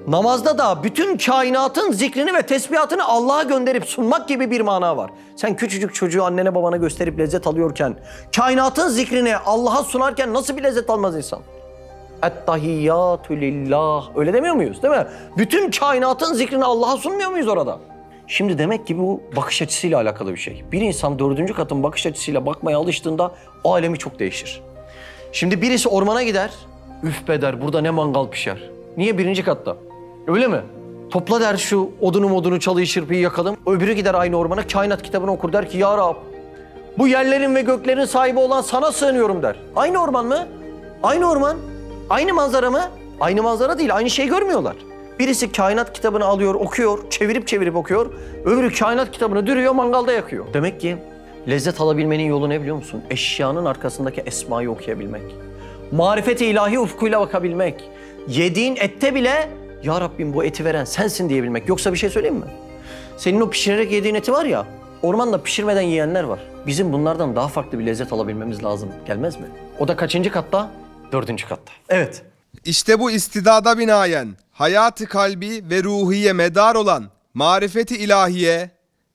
Namazda da bütün kainatın zikrini ve tesbihatını Allah'a gönderip sunmak gibi bir mana var. Sen küçücük çocuğu annene babana gösterip lezzet alıyorken, kainatın zikrini Allah'a sunarken nasıl bir lezzet almaz insan? Ettahiyyatü lillah. Öyle demiyor muyuz değil mi? Bütün kainatın zikrini Allah'a sunmuyor muyuz orada? Şimdi demek ki bu bakış açısıyla alakalı bir şey. Bir insan dördüncü katın bakış açısıyla bakmaya alıştığında o alemi çok değişir. Şimdi birisi ormana gider, üf beder burada ne mangal pişer. Niye birinci katta? Öyle mi? Topla der şu odunu modunu çalıyı çırpıyı yakalım. Öbürü gider aynı ormana kainat kitabını okur der ki Ya Rab bu yerlerin ve göklerin sahibi olan sana sığınıyorum der. Aynı orman mı? Aynı orman. Aynı manzara mı? Aynı manzara değil. Aynı şey görmüyorlar. Birisi kainat kitabını alıyor, okuyor, çevirip çevirip okuyor. Öbürü kainat kitabını dürüyor, mangalda yakıyor. Demek ki lezzet alabilmenin yolu ne biliyor musun? Eşyanın arkasındaki esmayı okuyabilmek. Marifeti ilahi ufkuyla bakabilmek. Yediğin ette bile ya Rabbim bu eti veren sensin diyebilmek. Yoksa bir şey söyleyeyim mi? Senin o pişirerek yediğin eti var ya, ormanda pişirmeden yiyenler var. Bizim bunlardan daha farklı bir lezzet alabilmemiz lazım. Gelmez mi? O da kaçıncı katta? Dördüncü katta. Evet. İşte bu istidada binaen hayatı kalbi ve ruhiye medar olan marifeti ilahiye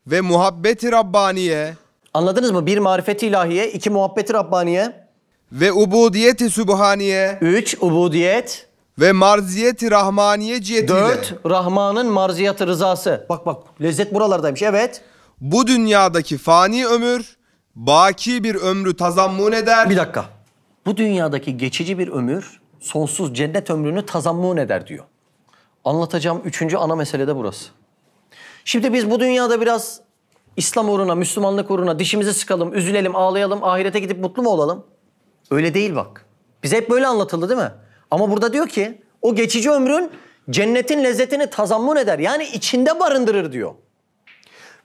ve muhabbeti rabbaniye Anladınız mı? Bir marifeti ilahiye, iki muhabbeti rabbaniye ve ubudiyeti sübhaniye. Üç, ubudiyet ve marziyeti rahmaniye cihetiyle. Dört, Rahman'ın marziyatı rızası. Bak bak lezzet buralardaymış evet. Bu dünyadaki fani ömür baki bir ömrü tazammun eder. Bir dakika. Bu dünyadaki geçici bir ömür sonsuz cennet ömrünü tazammun eder diyor. Anlatacağım üçüncü ana mesele de burası. Şimdi biz bu dünyada biraz İslam uğruna, Müslümanlık uğruna dişimizi sıkalım, üzülelim, ağlayalım, ahirete gidip mutlu mu olalım? Öyle değil bak. Bize hep böyle anlatıldı değil mi? Ama burada diyor ki o geçici ömrün cennetin lezzetini tazammun eder. Yani içinde barındırır diyor.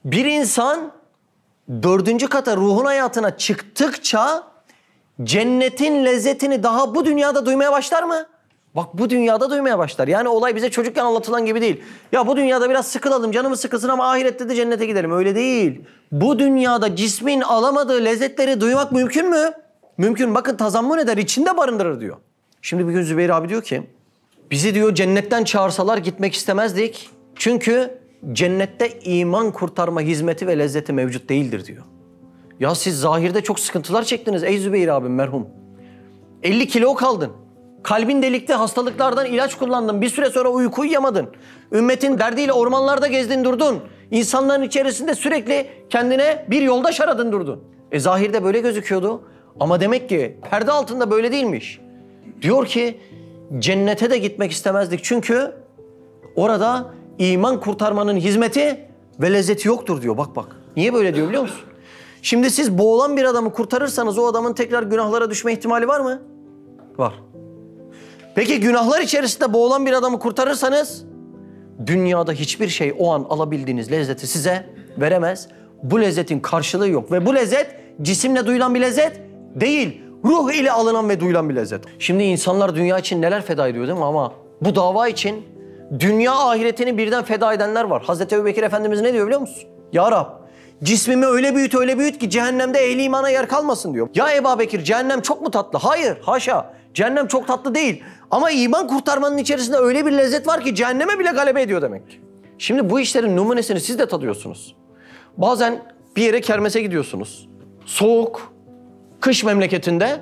Bir insan dördüncü kata ruhun hayatına çıktıkça cennetin lezzetini daha bu dünyada duymaya başlar mı? Bak bu dünyada duymaya başlar. Yani olay bize çocukken anlatılan gibi değil. Ya bu dünyada biraz sıkılalım canımı sıkılsın ama ahirette de cennete gidelim. Öyle değil. Bu dünyada cismin alamadığı lezzetleri duymak mümkün mü? Mümkün. Bakın tazammun eder içinde barındırır diyor. Şimdi bir gün Zübeyir abi diyor ki bizi diyor cennetten çağırsalar gitmek istemezdik. Çünkü cennette iman kurtarma hizmeti ve lezzeti mevcut değildir diyor. Ya siz zahirde çok sıkıntılar çektiniz ey Zübeyir abim merhum. 50 kilo kaldın. Kalbin delikti, hastalıklardan ilaç kullandın. Bir süre sonra uyku uyuyamadın. Ümmetin derdiyle ormanlarda gezdin durdun. İnsanların içerisinde sürekli kendine bir yoldaş aradın durdun. E zahirde böyle gözüküyordu. Ama demek ki perde altında böyle değilmiş. Diyor ki cennete de gitmek istemezdik çünkü orada iman kurtarmanın hizmeti ve lezzeti yoktur diyor. Bak bak. Niye böyle diyor biliyor musun? Şimdi siz boğulan bir adamı kurtarırsanız o adamın tekrar günahlara düşme ihtimali var mı? Var. Peki günahlar içerisinde boğulan bir adamı kurtarırsanız dünyada hiçbir şey o an alabildiğiniz lezzeti size veremez. Bu lezzetin karşılığı yok ve bu lezzet cisimle duyulan bir lezzet değil. Ruh ile alınan ve duyulan bir lezzet. Şimdi insanlar dünya için neler feda ediyor değil mi? Ama bu dava için dünya ahiretini birden feda edenler var. Hazreti Ebubekir Efendimiz ne diyor biliyor musun? Ya Rab cismimi öyle büyüt öyle büyüt ki cehennemde ehli imana yer kalmasın diyor. Ya Ebu Bekir cehennem çok mu tatlı? Hayır haşa cehennem çok tatlı değil. Ama iman kurtarmanın içerisinde öyle bir lezzet var ki cehenneme bile galebe ediyor demek. Şimdi bu işlerin numunesini siz de tadıyorsunuz. Bazen bir yere kermese gidiyorsunuz. Soğuk, kış memleketinde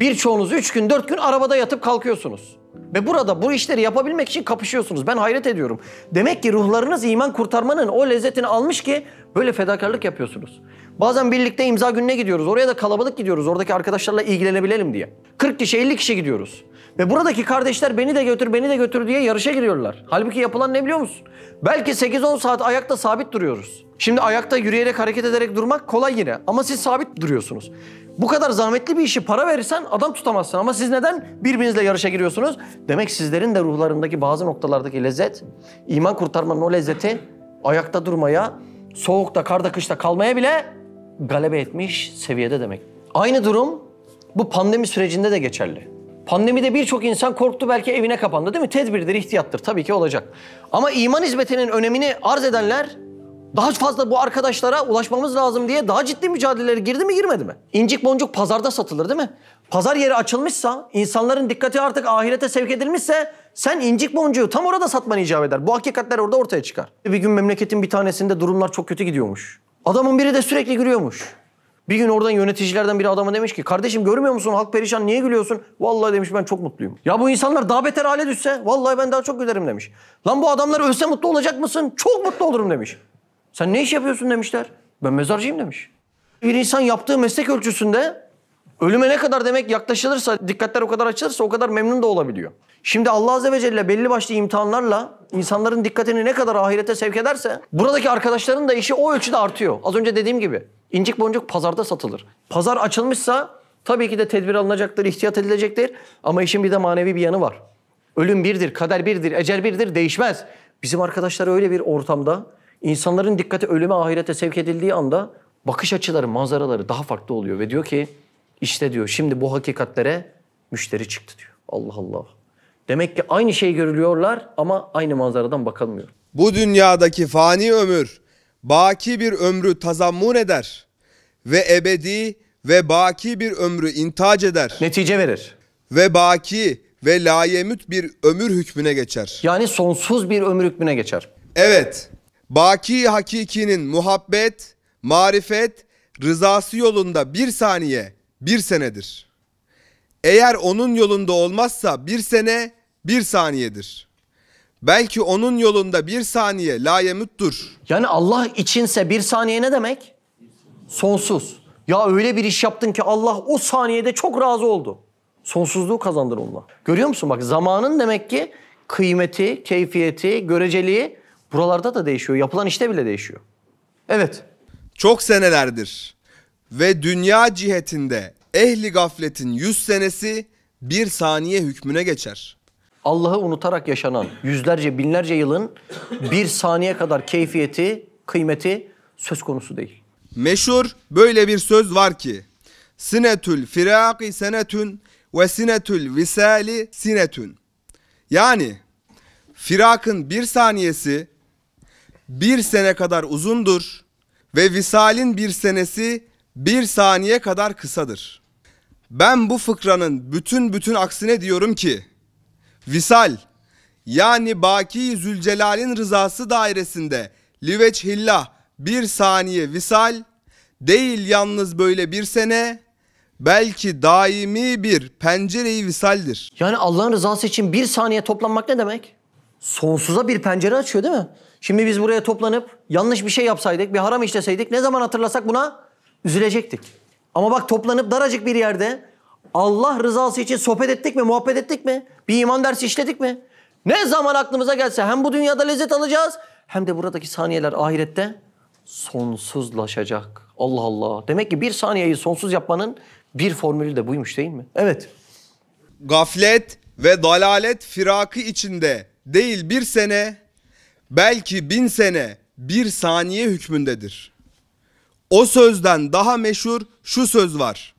birçoğunuz üç gün dört gün arabada yatıp kalkıyorsunuz. Ve burada bu işleri yapabilmek için kapışıyorsunuz. Ben hayret ediyorum. Demek ki ruhlarınız iman kurtarmanın o lezzetini almış ki böyle fedakarlık yapıyorsunuz. Bazen birlikte imza gününe gidiyoruz. Oraya da kalabalık gidiyoruz. Oradaki arkadaşlarla ilgilenebilelim diye. 40 kişi 50 kişi gidiyoruz. Ve buradaki kardeşler beni de götür, beni de götür diye yarışa giriyorlar. Halbuki yapılan ne biliyor musun? Belki 8-10 saat ayakta sabit duruyoruz. Şimdi ayakta yürüyerek hareket ederek durmak kolay yine ama siz sabit duruyorsunuz. Bu kadar zahmetli bir işi para verirsen adam tutamazsın ama siz neden birbirinizle yarışa giriyorsunuz? Demek sizlerin de ruhlarındaki bazı noktalardaki lezzet, iman kurtarmanın o lezzeti ayakta durmaya, soğukta, karda, kışta kalmaya bile galebe etmiş seviyede demek. Aynı durum bu pandemi sürecinde de geçerli. Pandemide birçok insan korktu belki evine kapandı değil mi? Tedbirdir, ihtiyattır tabii ki olacak. Ama iman hizmetinin önemini arz edenler daha fazla bu arkadaşlara ulaşmamız lazım diye daha ciddi mücadelelere girdi mi girmedi mi? İncik boncuk pazarda satılır değil mi? Pazar yeri açılmışsa, insanların dikkati artık ahirete sevk edilmişse sen incik boncuğu tam orada satman icap eder. Bu hakikatler orada ortaya çıkar. Bir gün memleketin bir tanesinde durumlar çok kötü gidiyormuş. Adamın biri de sürekli gülüyormuş. Bir gün oradan yöneticilerden biri adama demiş ki kardeşim görmüyor musun halk perişan niye gülüyorsun? Vallahi demiş ben çok mutluyum. Ya bu insanlar daha beter hale düşse vallahi ben daha çok gülerim demiş. Lan bu adamlar ölse mutlu olacak mısın? Çok mutlu olurum demiş. Sen ne iş yapıyorsun demişler. Ben mezarcıyım demiş. Bir insan yaptığı meslek ölçüsünde Ölüme ne kadar demek yaklaşılırsa, dikkatler o kadar açılırsa o kadar memnun da olabiliyor. Şimdi Allah Azze ve Celle belli başlı imtihanlarla insanların dikkatini ne kadar ahirete sevk ederse buradaki arkadaşların da işi o ölçüde artıyor. Az önce dediğim gibi incik boncuk pazarda satılır. Pazar açılmışsa tabii ki de tedbir alınacaktır, ihtiyat edilecektir ama işin bir de manevi bir yanı var. Ölüm birdir, kader birdir, ecel birdir, değişmez. Bizim arkadaşlar öyle bir ortamda insanların dikkati ölüme ahirete sevk edildiği anda bakış açıları, manzaraları daha farklı oluyor ve diyor ki işte diyor şimdi bu hakikatlere müşteri çıktı diyor. Allah Allah. Demek ki aynı şey görülüyorlar ama aynı manzaradan bakılmıyor. Bu dünyadaki fani ömür baki bir ömrü tazammun eder ve ebedi ve baki bir ömrü intac eder. Netice verir. Ve baki ve layemüt bir ömür hükmüne geçer. Yani sonsuz bir ömür hükmüne geçer. Evet. Baki hakikinin muhabbet, marifet, rızası yolunda bir saniye bir senedir. Eğer onun yolunda olmazsa bir sene bir saniyedir. Belki onun yolunda bir saniye layemuttur. Yani Allah içinse bir saniye ne demek? Sonsuz. Ya öyle bir iş yaptın ki Allah o saniyede çok razı oldu. Sonsuzluğu kazandır onunla. Görüyor musun bak zamanın demek ki kıymeti, keyfiyeti, göreceliği buralarda da değişiyor. Yapılan işte bile değişiyor. Evet. Çok senelerdir ve dünya cihetinde ehli gafletin yüz senesi bir saniye hükmüne geçer. Allah'ı unutarak yaşanan yüzlerce binlerce yılın bir saniye kadar keyfiyeti, kıymeti söz konusu değil. Meşhur böyle bir söz var ki Sinetül firaki senetün ve sinetül visali sinetün. Yani firakın bir saniyesi bir sene kadar uzundur ve visalin bir senesi bir saniye kadar kısadır. Ben bu fıkranın bütün bütün aksine diyorum ki visal yani Baki Zülcelal'in rızası dairesinde liveçhillah bir saniye visal değil yalnız böyle bir sene belki daimi bir pencereyi visaldir. Yani Allah'ın rızası için bir saniye toplanmak ne demek? Sonsuza bir pencere açıyor değil mi? Şimdi biz buraya toplanıp yanlış bir şey yapsaydık, bir haram işleseydik ne zaman hatırlasak buna Üzülecektik. Ama bak toplanıp daracık bir yerde Allah rızası için sohbet ettik mi, muhabbet ettik mi? Bir iman dersi işledik mi? Ne zaman aklımıza gelse hem bu dünyada lezzet alacağız hem de buradaki saniyeler ahirette sonsuzlaşacak. Allah Allah. Demek ki bir saniyeyi sonsuz yapmanın bir formülü de buymuş değil mi? Evet. Gaflet ve dalalet firakı içinde değil bir sene belki bin sene bir saniye hükmündedir. O sözden daha meşhur şu söz var.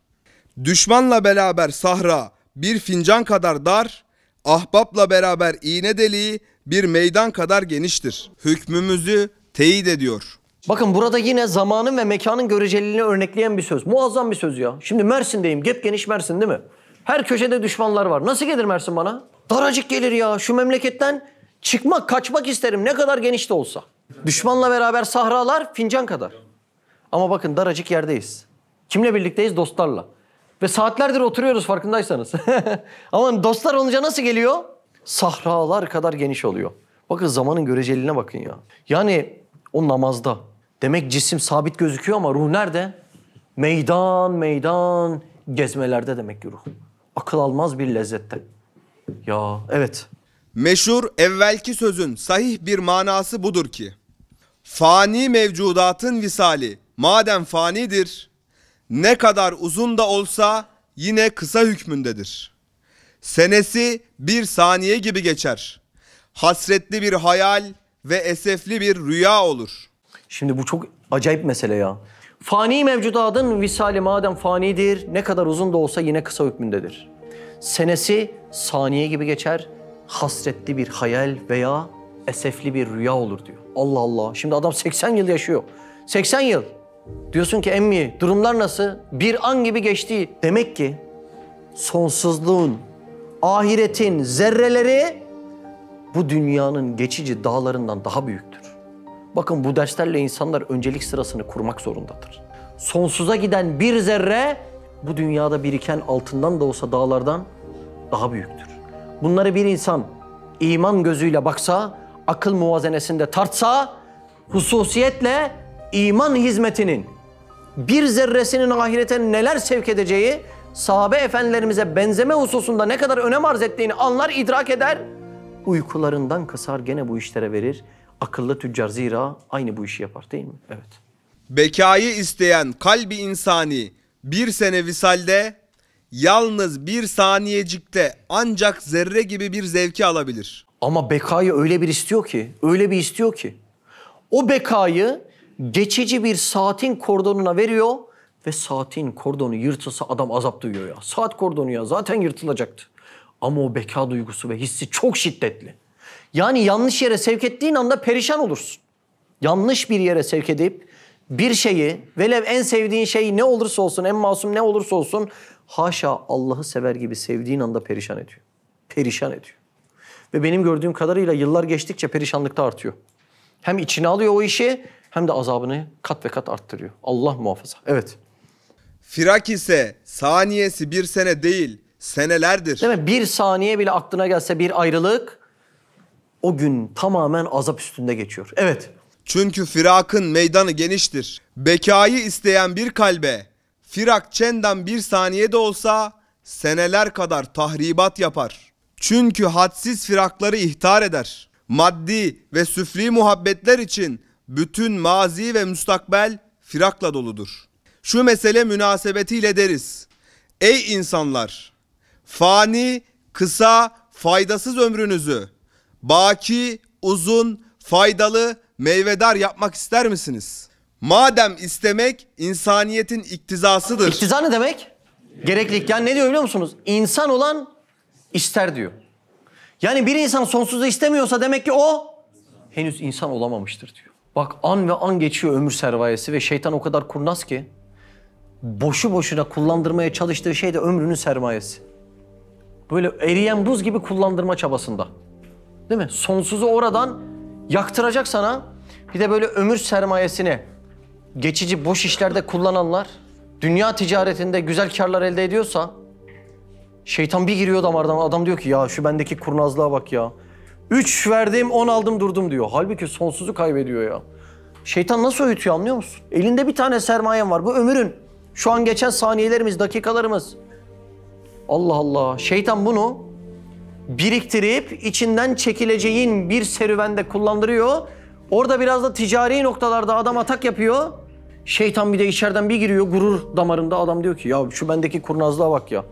Düşmanla beraber sahra bir fincan kadar dar, ahbapla beraber iğne deliği bir meydan kadar geniştir. Hükmümüzü teyit ediyor. Bakın burada yine zamanın ve mekanın göreceliliğini örnekleyen bir söz. Muazzam bir söz ya. Şimdi Mersin'deyim. Gep geniş Mersin değil mi? Her köşede düşmanlar var. Nasıl gelir Mersin bana? Daracık gelir ya. Şu memleketten çıkmak, kaçmak isterim ne kadar geniş de olsa. Düşmanla beraber sahralar fincan kadar. Ama bakın daracık yerdeyiz. Kimle birlikteyiz? Dostlarla. Ve saatlerdir oturuyoruz farkındaysanız. Ama dostlar olunca nasıl geliyor? Sahralar kadar geniş oluyor. Bakın zamanın göreceliğine bakın ya. Yani o namazda. Demek cisim sabit gözüküyor ama ruh nerede? Meydan meydan gezmelerde demek ki ruh. Akıl almaz bir lezzette. Ya evet. Meşhur evvelki sözün sahih bir manası budur ki. Fani mevcudatın visali madem fanidir, ne kadar uzun da olsa yine kısa hükmündedir. Senesi bir saniye gibi geçer. Hasretli bir hayal ve esefli bir rüya olur. Şimdi bu çok acayip mesele ya. Fani mevcudadın visali madem fanidir, ne kadar uzun da olsa yine kısa hükmündedir. Senesi saniye gibi geçer, hasretli bir hayal veya esefli bir rüya olur diyor. Allah Allah. Şimdi adam 80 yıl yaşıyor. 80 yıl. Diyorsun ki emmi durumlar nasıl? Bir an gibi geçti. Demek ki sonsuzluğun, ahiretin zerreleri bu dünyanın geçici dağlarından daha büyüktür. Bakın bu derslerle insanlar öncelik sırasını kurmak zorundadır. Sonsuza giden bir zerre bu dünyada biriken altından da olsa dağlardan daha büyüktür. Bunları bir insan iman gözüyle baksa, akıl muvazenesinde tartsa, hususiyetle iman hizmetinin bir zerresinin ahirete neler sevk edeceği sahabe efendilerimize benzeme hususunda ne kadar önem arz ettiğini anlar, idrak eder. Uykularından kısar gene bu işlere verir. Akıllı tüccar zira aynı bu işi yapar değil mi? Evet. Bekayı isteyen kalbi insani bir sene visalde yalnız bir saniyecikte ancak zerre gibi bir zevki alabilir. Ama bekayı öyle bir istiyor ki, öyle bir istiyor ki. O bekayı geçici bir saatin kordonuna veriyor ve saatin kordonu yırtılsa adam azap duyuyor ya. Saat kordonu ya zaten yırtılacaktı. Ama o beka duygusu ve hissi çok şiddetli. Yani yanlış yere sevk ettiğin anda perişan olursun. Yanlış bir yere sevk edip bir şeyi, velev en sevdiğin şeyi ne olursa olsun, en masum ne olursa olsun haşa Allah'ı sever gibi sevdiğin anda perişan ediyor. Perişan ediyor. Ve benim gördüğüm kadarıyla yıllar geçtikçe perişanlık da artıyor. Hem içine alıyor o işi hem de azabını kat ve kat arttırıyor. Allah muhafaza. Evet. Firak ise saniyesi bir sene değil, senelerdir. Değil mi? Bir saniye bile aklına gelse bir ayrılık o gün tamamen azap üstünde geçiyor. Evet. Çünkü firakın meydanı geniştir. Bekayı isteyen bir kalbe firak çenden bir saniye de olsa seneler kadar tahribat yapar. Çünkü hadsiz firakları ihtar eder. Maddi ve süfli muhabbetler için bütün mazi ve müstakbel firakla doludur. Şu mesele münasebetiyle deriz. Ey insanlar! Fani, kısa, faydasız ömrünüzü baki, uzun, faydalı, meyvedar yapmak ister misiniz? Madem istemek insaniyetin iktizasıdır. İktiza ne demek? Gereklilik. Yani ne diyor biliyor musunuz? İnsan olan ister diyor. Yani bir insan sonsuzu istemiyorsa demek ki o henüz insan olamamıştır diyor. Bak an ve an geçiyor ömür sermayesi ve şeytan o kadar kurnaz ki boşu boşuna kullandırmaya çalıştığı şey de ömrünün sermayesi. Böyle eriyen buz gibi kullandırma çabasında. Değil mi? Sonsuzu oradan yaktıracak sana. Bir de böyle ömür sermayesini geçici boş işlerde kullananlar dünya ticaretinde güzel karlar elde ediyorsa şeytan bir giriyor damardan. Adam diyor ki ya şu bendeki kurnazlığa bak ya. Üç verdim, on aldım durdum diyor. Halbuki sonsuzu kaybediyor ya. Şeytan nasıl öğütüyor anlıyor musun? Elinde bir tane sermayen var. Bu ömürün Şu an geçen saniyelerimiz, dakikalarımız. Allah Allah. Şeytan bunu biriktirip içinden çekileceğin bir serüvende kullandırıyor. Orada biraz da ticari noktalarda adam atak yapıyor. Şeytan bir de içeriden bir giriyor gurur damarında adam diyor ki ya şu bendeki kurnazlığa bak ya.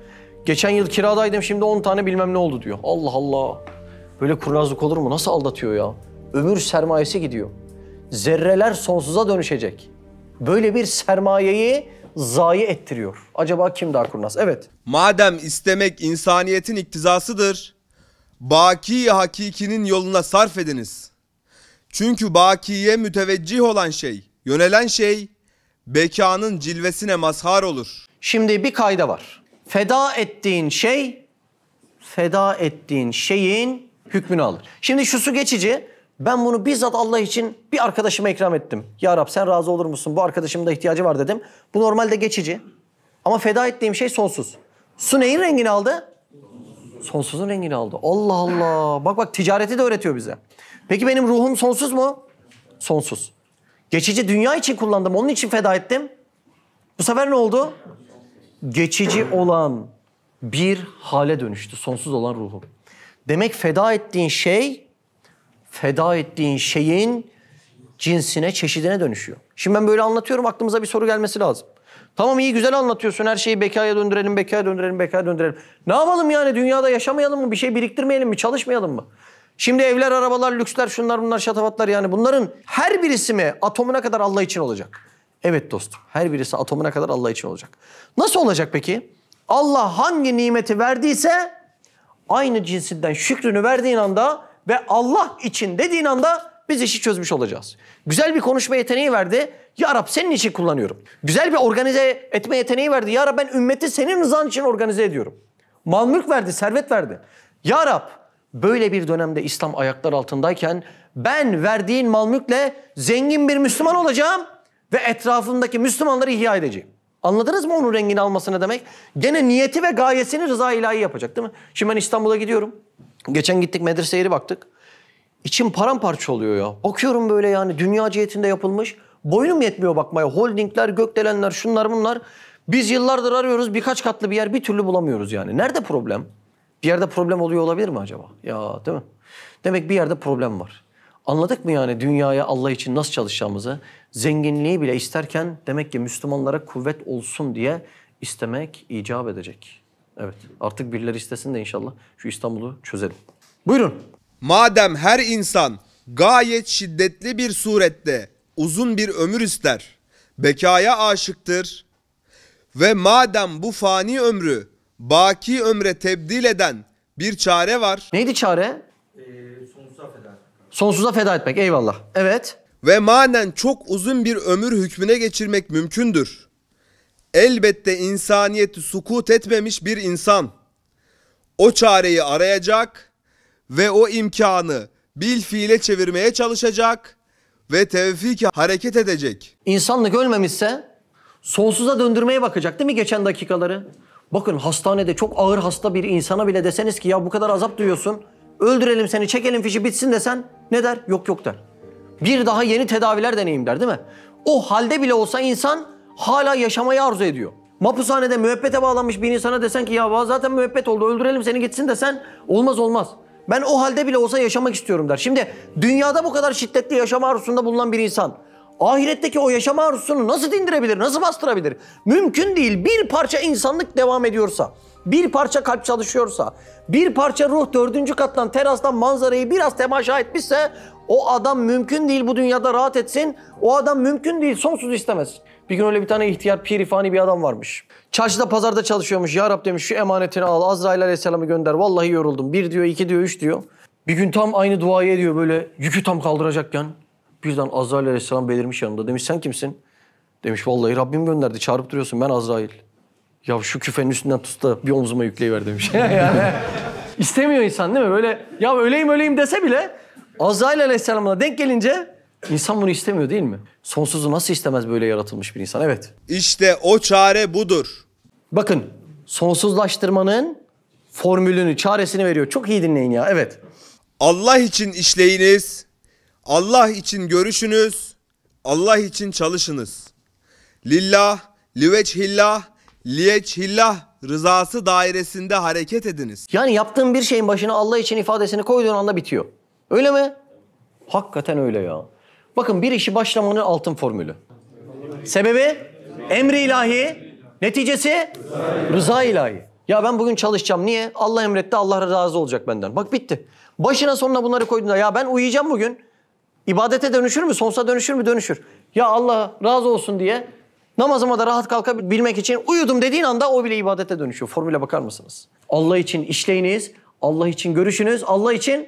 Geçen yıl kiradaydım şimdi 10 tane bilmem ne oldu diyor. Allah Allah. Böyle kurnazlık olur mu? Nasıl aldatıyor ya? Ömür sermayesi gidiyor. Zerreler sonsuza dönüşecek. Böyle bir sermayeyi zayi ettiriyor. Acaba kim daha kurnaz? Evet. Madem istemek insaniyetin iktizasıdır, baki hakikinin yoluna sarf ediniz. Çünkü bakiye müteveccih olan şey, yönelen şey, bekanın cilvesine mazhar olur. Şimdi bir kayda var. Feda ettiğin şey, feda ettiğin şeyin hükmünü alır. Şimdi şu su geçici ben bunu bizzat Allah için bir arkadaşıma ikram ettim. Ya Rab sen razı olur musun? Bu arkadaşımın da ihtiyacı var dedim. Bu normalde geçici. Ama feda ettiğim şey sonsuz. Su neyin rengini aldı? Sonsuzun rengini aldı. Allah Allah. Bak bak ticareti de öğretiyor bize. Peki benim ruhum sonsuz mu? Sonsuz. Geçici dünya için kullandım. Onun için feda ettim. Bu sefer ne oldu? Geçici olan bir hale dönüştü. Sonsuz olan ruhum. Demek feda ettiğin şey, feda ettiğin şeyin cinsine, çeşidine dönüşüyor. Şimdi ben böyle anlatıyorum aklımıza bir soru gelmesi lazım. Tamam iyi güzel anlatıyorsun her şeyi bekaya döndürelim, bekaya döndürelim, bekaya döndürelim. Ne yapalım yani dünyada yaşamayalım mı, bir şey biriktirmeyelim mi, çalışmayalım mı? Şimdi evler, arabalar, lüksler, şunlar bunlar, şatafatlar yani bunların her birisi mi atomuna kadar Allah için olacak? Evet dostum her birisi atomuna kadar Allah için olacak. Nasıl olacak peki? Allah hangi nimeti verdiyse aynı cinsinden şükrünü verdiğin anda ve Allah için dediğin anda biz işi çözmüş olacağız. Güzel bir konuşma yeteneği verdi. Ya Rab senin için kullanıyorum. Güzel bir organize etme yeteneği verdi. Ya Rab ben ümmeti senin rızan için organize ediyorum. Mal mülk verdi, servet verdi. Ya Rab böyle bir dönemde İslam ayaklar altındayken ben verdiğin mal mülkle zengin bir Müslüman olacağım ve etrafımdaki Müslümanları ihya edeceğim. Anladınız mı onun rengini almasını demek? Gene niyeti ve gayesini rıza ilahi yapacak değil mi? Şimdi ben İstanbul'a gidiyorum. Geçen gittik medreseye yeri baktık. İçim paramparça oluyor ya. Okuyorum böyle yani dünya cihetinde yapılmış. Boynum yetmiyor bakmaya. Holdingler, gökdelenler, şunlar bunlar. Biz yıllardır arıyoruz birkaç katlı bir yer bir türlü bulamıyoruz yani. Nerede problem? Bir yerde problem oluyor olabilir mi acaba? Ya değil mi? Demek bir yerde problem var. Anladık mı yani dünyaya Allah için nasıl çalışacağımızı? zenginliği bile isterken demek ki Müslümanlara kuvvet olsun diye istemek icap edecek. Evet artık birileri istesin de inşallah şu İstanbul'u çözelim. Buyurun. Madem her insan gayet şiddetli bir surette uzun bir ömür ister, bekaya aşıktır ve madem bu fani ömrü baki ömre tebdil eden bir çare var. Neydi çare? Ee, sonsuza feda etmek. Sonsuza feda etmek eyvallah. Evet ve manen çok uzun bir ömür hükmüne geçirmek mümkündür. Elbette insaniyeti sukut etmemiş bir insan o çareyi arayacak ve o imkanı bil fiile çevirmeye çalışacak ve tevfik hareket edecek. İnsanlık ölmemişse sonsuza döndürmeye bakacak değil mi geçen dakikaları? Bakın hastanede çok ağır hasta bir insana bile deseniz ki ya bu kadar azap duyuyorsun. Öldürelim seni, çekelim fişi bitsin desen ne der? Yok yok der bir daha yeni tedaviler deneyimler değil mi? O halde bile olsa insan hala yaşamayı arzu ediyor. Mapushanede müebbete bağlanmış bir insana desen ki ya zaten müebbet oldu öldürelim seni gitsin desen olmaz olmaz. Ben o halde bile olsa yaşamak istiyorum der. Şimdi dünyada bu kadar şiddetli yaşama arzusunda bulunan bir insan ahiretteki o yaşam arzusunu nasıl dindirebilir, nasıl bastırabilir? Mümkün değil. Bir parça insanlık devam ediyorsa, bir parça kalp çalışıyorsa, bir parça ruh dördüncü kattan terastan manzarayı biraz temaşa etmişse o adam mümkün değil bu dünyada rahat etsin. O adam mümkün değil sonsuz istemez. Bir gün öyle bir tane ihtiyar pirifani bir adam varmış. Çarşıda pazarda çalışıyormuş. Ya Rab demiş şu emanetini al Azrail aleyhisselamı gönder. Vallahi yoruldum. Bir diyor, iki diyor, üç diyor. Bir gün tam aynı duayı ediyor böyle yükü tam kaldıracakken. Birden Azrail aleyhisselam belirmiş yanında. Demiş sen kimsin? Demiş vallahi Rabbim gönderdi. Çağırıp duruyorsun ben Azrail. Ya şu küfenin üstünden tut da bir omzuma yükleyiver demiş. yani istemiyor insan değil mi? Böyle ya öleyim öleyim dese bile Azrail aleyhisselamına denk gelince İnsan bunu istemiyor değil mi? Sonsuzu nasıl istemez böyle yaratılmış bir insan? Evet. İşte o çare budur. Bakın sonsuzlaştırmanın formülünü, çaresini veriyor. Çok iyi dinleyin ya. Evet. Allah için işleyiniz. Allah için görüşünüz, Allah için çalışınız. Lillah, liveçhillah, liyeçhillah rızası dairesinde hareket ediniz. Yani yaptığın bir şeyin başına Allah için ifadesini koyduğun anda bitiyor. Öyle mi? Hakikaten öyle ya. Bakın bir işi başlamanın altın formülü. Sebebi? Emri ilahi. Neticesi? Rıza ilahi. Ya ben bugün çalışacağım. Niye? Allah emretti, Allah razı olacak benden. Bak bitti. Başına sonuna bunları koyduğunda ya ben uyuyacağım bugün. İbadete dönüşür mü? Sonsuza dönüşür mü? Dönüşür. Ya Allah razı olsun diye namazıma da rahat kalkabilmek için uyudum dediğin anda o bile ibadete dönüşüyor. Formüle bakar mısınız? Allah için işleyiniz, Allah için görüşünüz, Allah için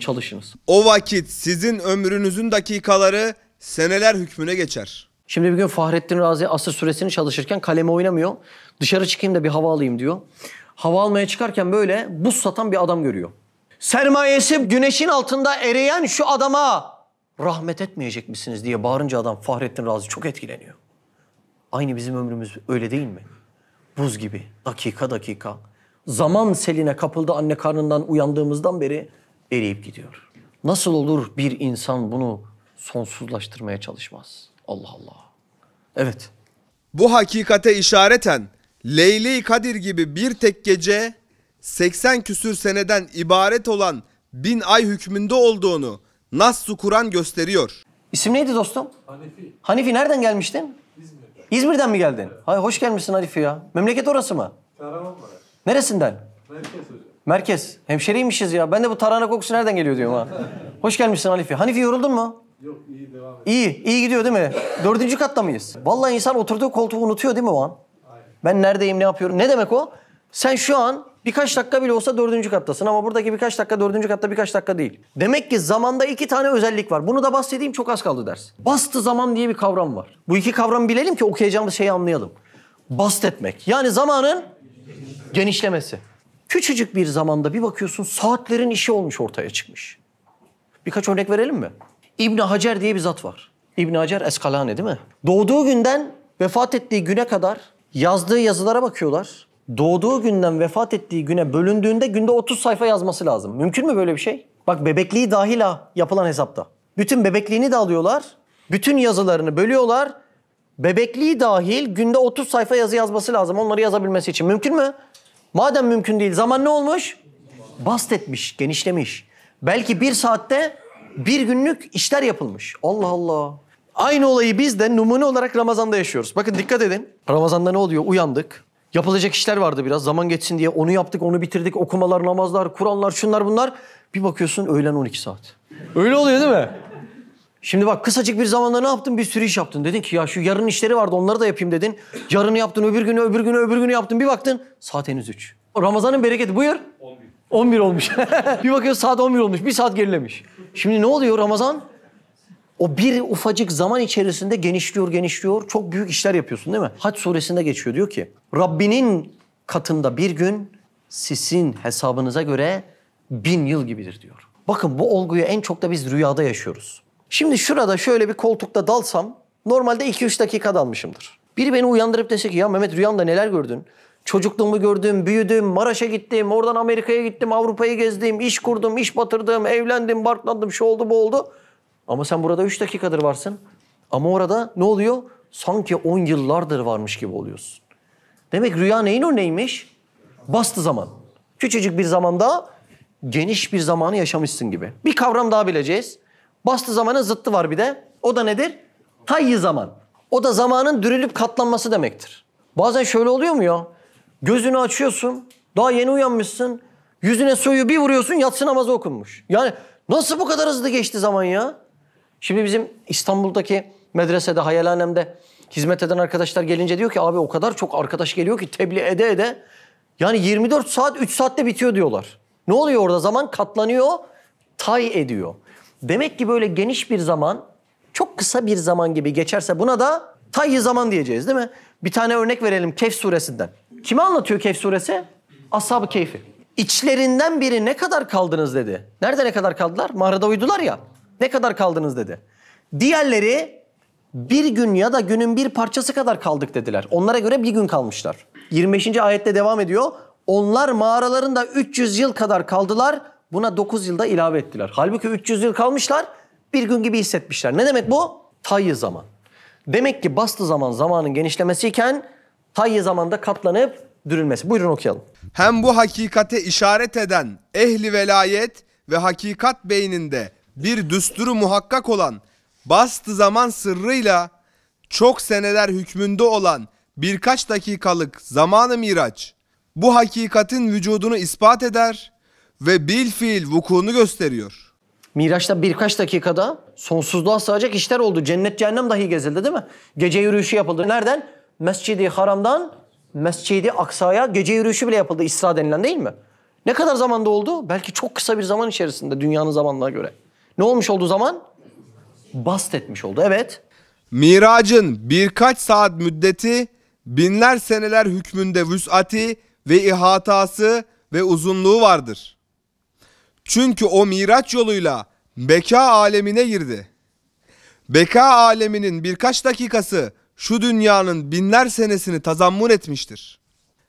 çalışınız. O vakit sizin ömrünüzün dakikaları seneler hükmüne geçer. Şimdi bir gün Fahrettin Razi asır süresini çalışırken kaleme oynamıyor. Dışarı çıkayım da bir hava alayım diyor. Hava almaya çıkarken böyle buz satan bir adam görüyor. Sermayesi güneşin altında eriyen şu adama rahmet etmeyecek misiniz diye bağırınca adam Fahrettin Razi çok etkileniyor. Aynı bizim ömrümüz öyle değil mi? Buz gibi, dakika dakika. Zaman seline kapıldı anne karnından uyandığımızdan beri eriyip gidiyor. Nasıl olur bir insan bunu sonsuzlaştırmaya çalışmaz? Allah Allah. Evet. Bu hakikate işareten Leyli Kadir gibi bir tek gece 80 küsür seneden ibaret olan bin ay hükmünde olduğunu Nas-ı Kur'an gösteriyor. İsim neydi dostum? Hanifi. Hanifi nereden gelmiştin? İzmir'den. İzmir'den mi geldin? Evet. Hay hoş gelmişsin Hanefi ya. Memleket orası mı? Kahramanmaraş. Neresinden? Merkez hocam. Merkez. Hemşeriymişiz ya. Ben de bu tarhana kokusu nereden geliyor diyorum ha. hoş gelmişsin Hanefi. Hanifi yoruldun mu? Yok iyi devam ediyor. İyi, iyi gidiyor değil mi? Dördüncü katta mıyız? Vallahi insan oturduğu koltuğu unutuyor değil mi o an? Aynen. Ben neredeyim, ne yapıyorum? Ne demek o? Sen şu an Birkaç dakika bile olsa dördüncü kattasın ama buradaki birkaç dakika dördüncü katta birkaç dakika değil. Demek ki zamanda iki tane özellik var. Bunu da bahsedeyim çok az kaldı ders. Bastı zaman diye bir kavram var. Bu iki kavramı bilelim ki okuyacağımız şeyi anlayalım. Bast etmek. Yani zamanın genişlemesi. Küçücük bir zamanda bir bakıyorsun saatlerin işi olmuş ortaya çıkmış. Birkaç örnek verelim mi? İbn Hacer diye bir zat var. İbn Hacer Eskalane değil mi? Doğduğu günden vefat ettiği güne kadar yazdığı yazılara bakıyorlar doğduğu günden vefat ettiği güne bölündüğünde günde 30 sayfa yazması lazım. Mümkün mü böyle bir şey? Bak bebekliği dahil ha yapılan hesapta. Bütün bebekliğini de alıyorlar. Bütün yazılarını bölüyorlar. Bebekliği dahil günde 30 sayfa yazı yazması lazım onları yazabilmesi için. Mümkün mü? Madem mümkün değil zaman ne olmuş? Bastetmiş, genişlemiş. Belki bir saatte bir günlük işler yapılmış. Allah Allah. Aynı olayı biz de numune olarak Ramazan'da yaşıyoruz. Bakın dikkat edin. Ramazan'da ne oluyor? Uyandık. Yapılacak işler vardı biraz zaman geçsin diye. Onu yaptık, onu bitirdik. Okumalar, namazlar, Kur'anlar, şunlar bunlar. Bir bakıyorsun öğlen 12 saat. Öyle oluyor değil mi? Şimdi bak kısacık bir zamanda ne yaptın? Bir sürü iş yaptın. Dedin ki ya şu yarın işleri vardı onları da yapayım dedin. Yarını yaptın, öbür günü, öbür günü, öbür günü yaptın. Bir baktın saat henüz 3. Ramazan'ın bereketi buyur. 11. 11 olmuş. bir bakıyorsun saat 11 olmuş. Bir saat gerilemiş. Şimdi ne oluyor Ramazan? O bir ufacık zaman içerisinde genişliyor, genişliyor. Çok büyük işler yapıyorsun değil mi? Haç suresinde geçiyor diyor ki Rabbinin katında bir gün sizin hesabınıza göre bin yıl gibidir diyor. Bakın bu olguyu en çok da biz rüyada yaşıyoruz. Şimdi şurada şöyle bir koltukta dalsam normalde 2-3 dakika dalmışımdır. Biri beni uyandırıp dese ki ya Mehmet rüyamda neler gördün? Çocukluğumu gördüm, büyüdüm, Maraş'a gittim, oradan Amerika'ya gittim, Avrupa'yı gezdim, iş kurdum, iş batırdım, evlendim, barklandım, şu oldu bu oldu. Ama sen burada 3 dakikadır varsın. Ama orada ne oluyor? Sanki 10 yıllardır varmış gibi oluyorsun. Demek rüya neyin o neymiş? Bastı zaman. Küçücük bir zamanda geniş bir zamanı yaşamışsın gibi. Bir kavram daha bileceğiz. Bastı zamanın zıttı var bir de. O da nedir? Tayyi zaman. O da zamanın dürülüp katlanması demektir. Bazen şöyle oluyor mu ya? Gözünü açıyorsun, daha yeni uyanmışsın. Yüzüne suyu bir vuruyorsun, yatsı namazı okunmuş. Yani nasıl bu kadar hızlı geçti zaman ya? Şimdi bizim İstanbul'daki medresede, hayalhanemde hizmet eden arkadaşlar gelince diyor ki abi o kadar çok arkadaş geliyor ki tebliğ ede ede yani 24 saat 3 saatte bitiyor diyorlar. Ne oluyor orada? Zaman katlanıyor, tay ediyor. Demek ki böyle geniş bir zaman, çok kısa bir zaman gibi geçerse buna da tay zaman diyeceğiz değil mi? Bir tane örnek verelim Kehf suresinden. Kime anlatıyor Kehf suresi? Ashab-ı Keyfi. İçlerinden biri ne kadar kaldınız dedi. Nerede ne kadar kaldılar? Mağarada uyudular ya. Ne kadar kaldınız dedi. Diğerleri bir gün ya da günün bir parçası kadar kaldık dediler. Onlara göre bir gün kalmışlar. 25. ayette devam ediyor. Onlar mağaralarında 300 yıl kadar kaldılar. Buna 9 yılda ilave ettiler. Halbuki 300 yıl kalmışlar. Bir gün gibi hissetmişler. Ne demek bu? Tayyi zaman. Demek ki bastı zaman zamanın genişlemesiyken tayyi zamanda katlanıp dürülmesi. Buyurun okuyalım. Hem bu hakikate işaret eden ehli velayet ve hakikat beyninde bir düsturu muhakkak olan bastı zaman sırrıyla çok seneler hükmünde olan birkaç dakikalık zamanı miraç bu hakikatin vücudunu ispat eder ve bil fiil vukuunu gösteriyor. Miraç'ta birkaç dakikada sonsuzluğa sığacak işler oldu. Cennet cehennem dahi gezildi değil mi? Gece yürüyüşü yapıldı. Nereden? Mescidi Haram'dan Mescidi Aksa'ya gece yürüyüşü bile yapıldı. İsra denilen değil mi? Ne kadar zamanda oldu? Belki çok kısa bir zaman içerisinde dünyanın zamanına göre. Ne olmuş olduğu zaman? Bast etmiş oldu. Evet. Miracın birkaç saat müddeti, binler seneler hükmünde vüsati ve ihatası ve uzunluğu vardır. Çünkü o miraç yoluyla beka alemine girdi. Beka aleminin birkaç dakikası şu dünyanın binler senesini tazammun etmiştir.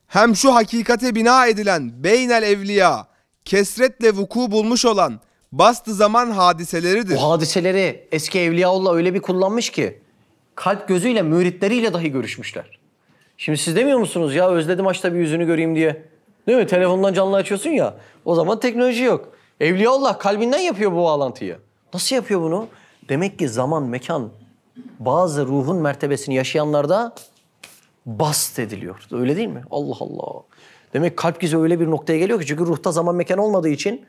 Hem şu hakikate bina edilen beynel evliya, kesretle vuku bulmuş olan bastı zaman hadiseleridir. Bu hadiseleri eski Evliyaullah öyle bir kullanmış ki kalp gözüyle müritleriyle dahi görüşmüşler. Şimdi siz demiyor musunuz ya özledim açta bir yüzünü göreyim diye. Değil mi? Telefondan canlı açıyorsun ya. O zaman teknoloji yok. Evliyaullah kalbinden yapıyor bu bağlantıyı. Nasıl yapıyor bunu? Demek ki zaman, mekan bazı ruhun mertebesini yaşayanlarda bast ediliyor. Öyle değil mi? Allah Allah. Demek kalp gizi öyle bir noktaya geliyor ki çünkü ruhta zaman mekan olmadığı için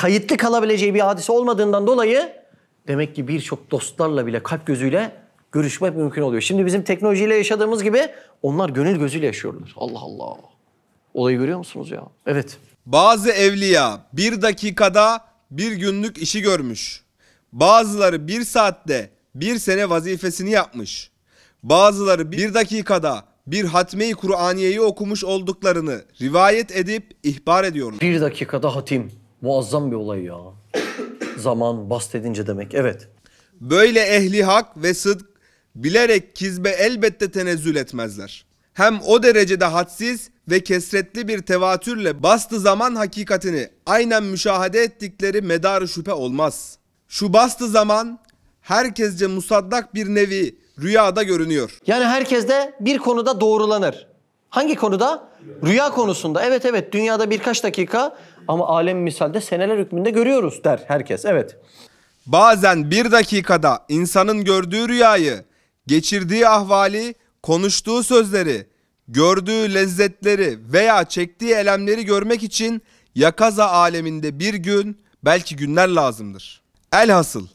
kayıtlı kalabileceği bir hadise olmadığından dolayı demek ki birçok dostlarla bile kalp gözüyle görüşmek mümkün oluyor. Şimdi bizim teknolojiyle yaşadığımız gibi onlar gönül gözüyle yaşıyorlar. Allah Allah. Olayı görüyor musunuz ya? Evet. Bazı evliya bir dakikada bir günlük işi görmüş. Bazıları bir saatte bir sene vazifesini yapmış. Bazıları bir dakikada bir hatme Kur'aniye'yi okumuş olduklarını rivayet edip ihbar ediyorlar. Bir dakikada hatim, Muazzam bir olay ya. Zaman bast edince demek. Evet. Böyle ehli hak ve sıdk bilerek kizbe elbette tenezzül etmezler. Hem o derecede hadsiz ve kesretli bir tevatürle bastı zaman hakikatini aynen müşahede ettikleri medarı şüphe olmaz. Şu bastı zaman herkesce musaddak bir nevi rüyada görünüyor. Yani herkes de bir konuda doğrulanır. Hangi konuda? Rüya konusunda. Evet evet dünyada birkaç dakika ama alem misalde seneler hükmünde görüyoruz der herkes. Evet. Bazen bir dakikada insanın gördüğü rüyayı, geçirdiği ahvali, konuştuğu sözleri, gördüğü lezzetleri veya çektiği elemleri görmek için yakaza aleminde bir gün belki günler lazımdır. Elhasıl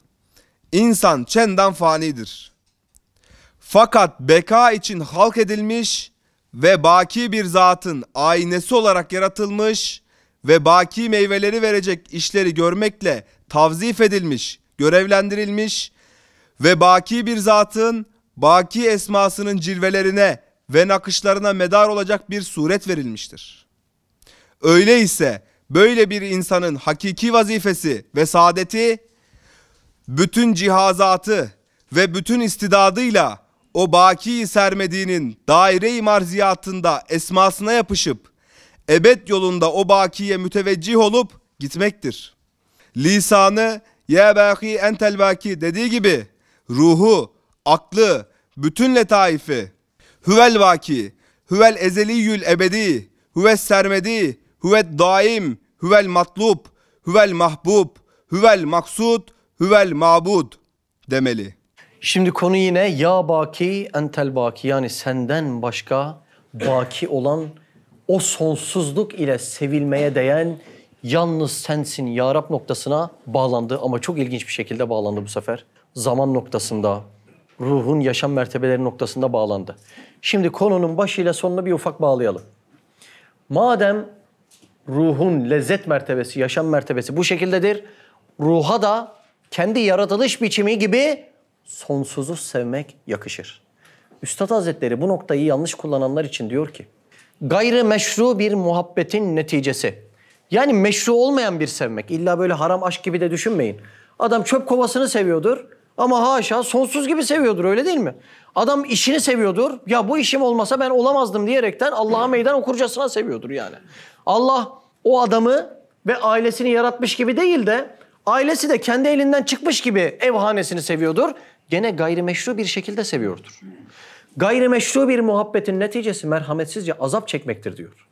insan çendan fanidir. Fakat beka için halk edilmiş ve baki bir zatın aynesi olarak yaratılmış ve baki meyveleri verecek işleri görmekle tavzif edilmiş, görevlendirilmiş ve baki bir zatın baki esmasının cilvelerine ve nakışlarına medar olacak bir suret verilmiştir. Öyleyse böyle bir insanın hakiki vazifesi ve saadeti bütün cihazatı ve bütün istidadıyla o baki sermediğinin daire-i marziyatında esmasına yapışıp ebed yolunda o bakiye müteveccih olup gitmektir. Lisanı ya baki entel baki dediği gibi ruhu, aklı, bütün letaifi huvel vaki, huvel ezeliyül ebedi, huvel sermedi, huvel daim, huvel matlub, huvel mahbub, huvel maksud, huvel mabud demeli. Şimdi konu yine ya baki entel baki yani senden başka baki olan o sonsuzluk ile sevilmeye değen yalnız sensin ya Rab noktasına bağlandı ama çok ilginç bir şekilde bağlandı bu sefer. Zaman noktasında, ruhun yaşam mertebeleri noktasında bağlandı. Şimdi konunun başıyla sonuna bir ufak bağlayalım. Madem ruhun lezzet mertebesi, yaşam mertebesi bu şekildedir, ruha da kendi yaratılış biçimi gibi sonsuzu sevmek yakışır. Üstad Hazretleri bu noktayı yanlış kullananlar için diyor ki, gayrı meşru bir muhabbetin neticesi. Yani meşru olmayan bir sevmek. İlla böyle haram aşk gibi de düşünmeyin. Adam çöp kovasını seviyordur ama haşa sonsuz gibi seviyordur öyle değil mi? Adam işini seviyordur. Ya bu işim olmasa ben olamazdım diyerekten Allah'a meydan okurcasına seviyordur yani. Allah o adamı ve ailesini yaratmış gibi değil de ailesi de kendi elinden çıkmış gibi evhanesini seviyordur gene gayrimeşru bir şekilde seviyordur. Gayrimeşru bir muhabbetin neticesi merhametsizce azap çekmektir diyor.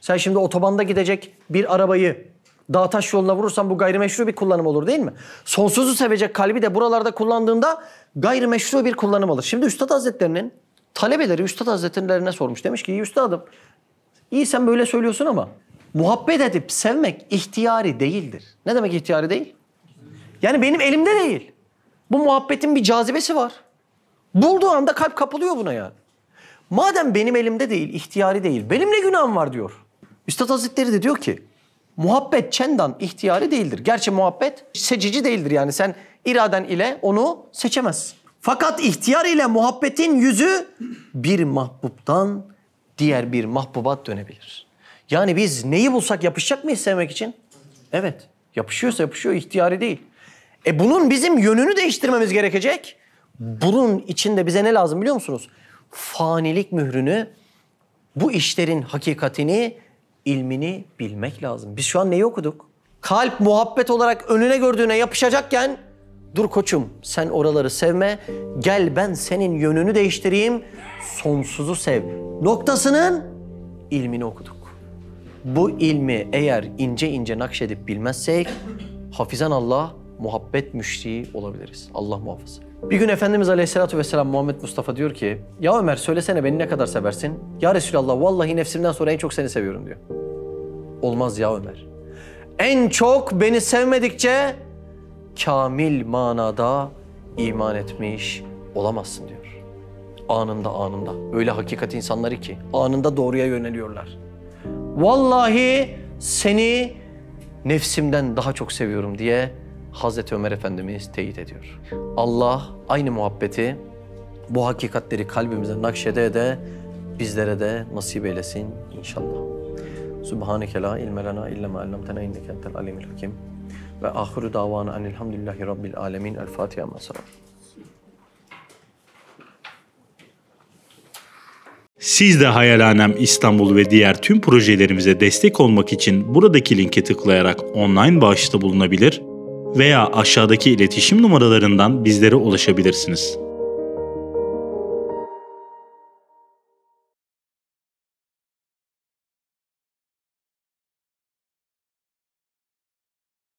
Sen şimdi otobanda gidecek bir arabayı dağ taş yoluna vurursan bu gayrimeşru bir kullanım olur değil mi? Sonsuzu sevecek kalbi de buralarda kullandığında gayrimeşru bir kullanım olur. Şimdi Üstad Hazretlerinin talebeleri Üstad Hazretlerine sormuş. Demiş ki üstadım iyi sen böyle söylüyorsun ama muhabbet edip sevmek ihtiyari değildir. Ne demek ihtiyari değil? Yani benim elimde değil. Bu muhabbetin bir cazibesi var. Bulduğu anda kalp kapılıyor buna yani. Madem benim elimde değil, ihtiyari değil, benim ne günahım var diyor. Üstad Hazretleri de diyor ki, muhabbet çendan ihtiyari değildir. Gerçi muhabbet seçici değildir yani sen iraden ile onu seçemezsin. Fakat ihtiyar ile muhabbetin yüzü bir mahbubtan diğer bir mahbubat dönebilir. Yani biz neyi bulsak yapışacak mıyız sevmek için? Evet. Yapışıyorsa yapışıyor, ihtiyari değil. E bunun bizim yönünü değiştirmemiz gerekecek. Bunun içinde bize ne lazım biliyor musunuz? Fanilik mührünü, bu işlerin hakikatini, ilmini bilmek lazım. Biz şu an neyi okuduk? Kalp muhabbet olarak önüne gördüğüne yapışacakken dur koçum sen oraları sevme. Gel ben senin yönünü değiştireyim. Sonsuzu sev. Noktasının ilmini okuduk. Bu ilmi eğer ince ince nakşedip bilmezsek hafizan Allah muhabbet müşriği olabiliriz. Allah muhafaza. Bir gün Efendimiz Aleyhisselatü Vesselam Muhammed Mustafa diyor ki, ''Ya Ömer söylesene beni ne kadar seversin?'' ''Ya Resulallah vallahi nefsimden sonra en çok seni seviyorum.'' diyor. Olmaz ya Ömer. En çok beni sevmedikçe kamil manada iman etmiş olamazsın diyor. Anında anında. Öyle hakikat insanları ki anında doğruya yöneliyorlar. Vallahi seni nefsimden daha çok seviyorum diye Hazreti Ömer Efendimiz teyit ediyor. Allah aynı muhabbeti bu hakikatleri kalbimize nakşede de bizlere de nasip eylesin inşallah. Subhaneke la ilme lena illa ma allamtena inneke entel alimul hakim. Ve ahiru davana enilhamdülillahi rabbil alemin. El Fatiha mesela. Siz de Hayalanem İstanbul ve diğer tüm projelerimize destek olmak için buradaki linke tıklayarak online bağışta bulunabilir veya aşağıdaki iletişim numaralarından bizlere ulaşabilirsiniz.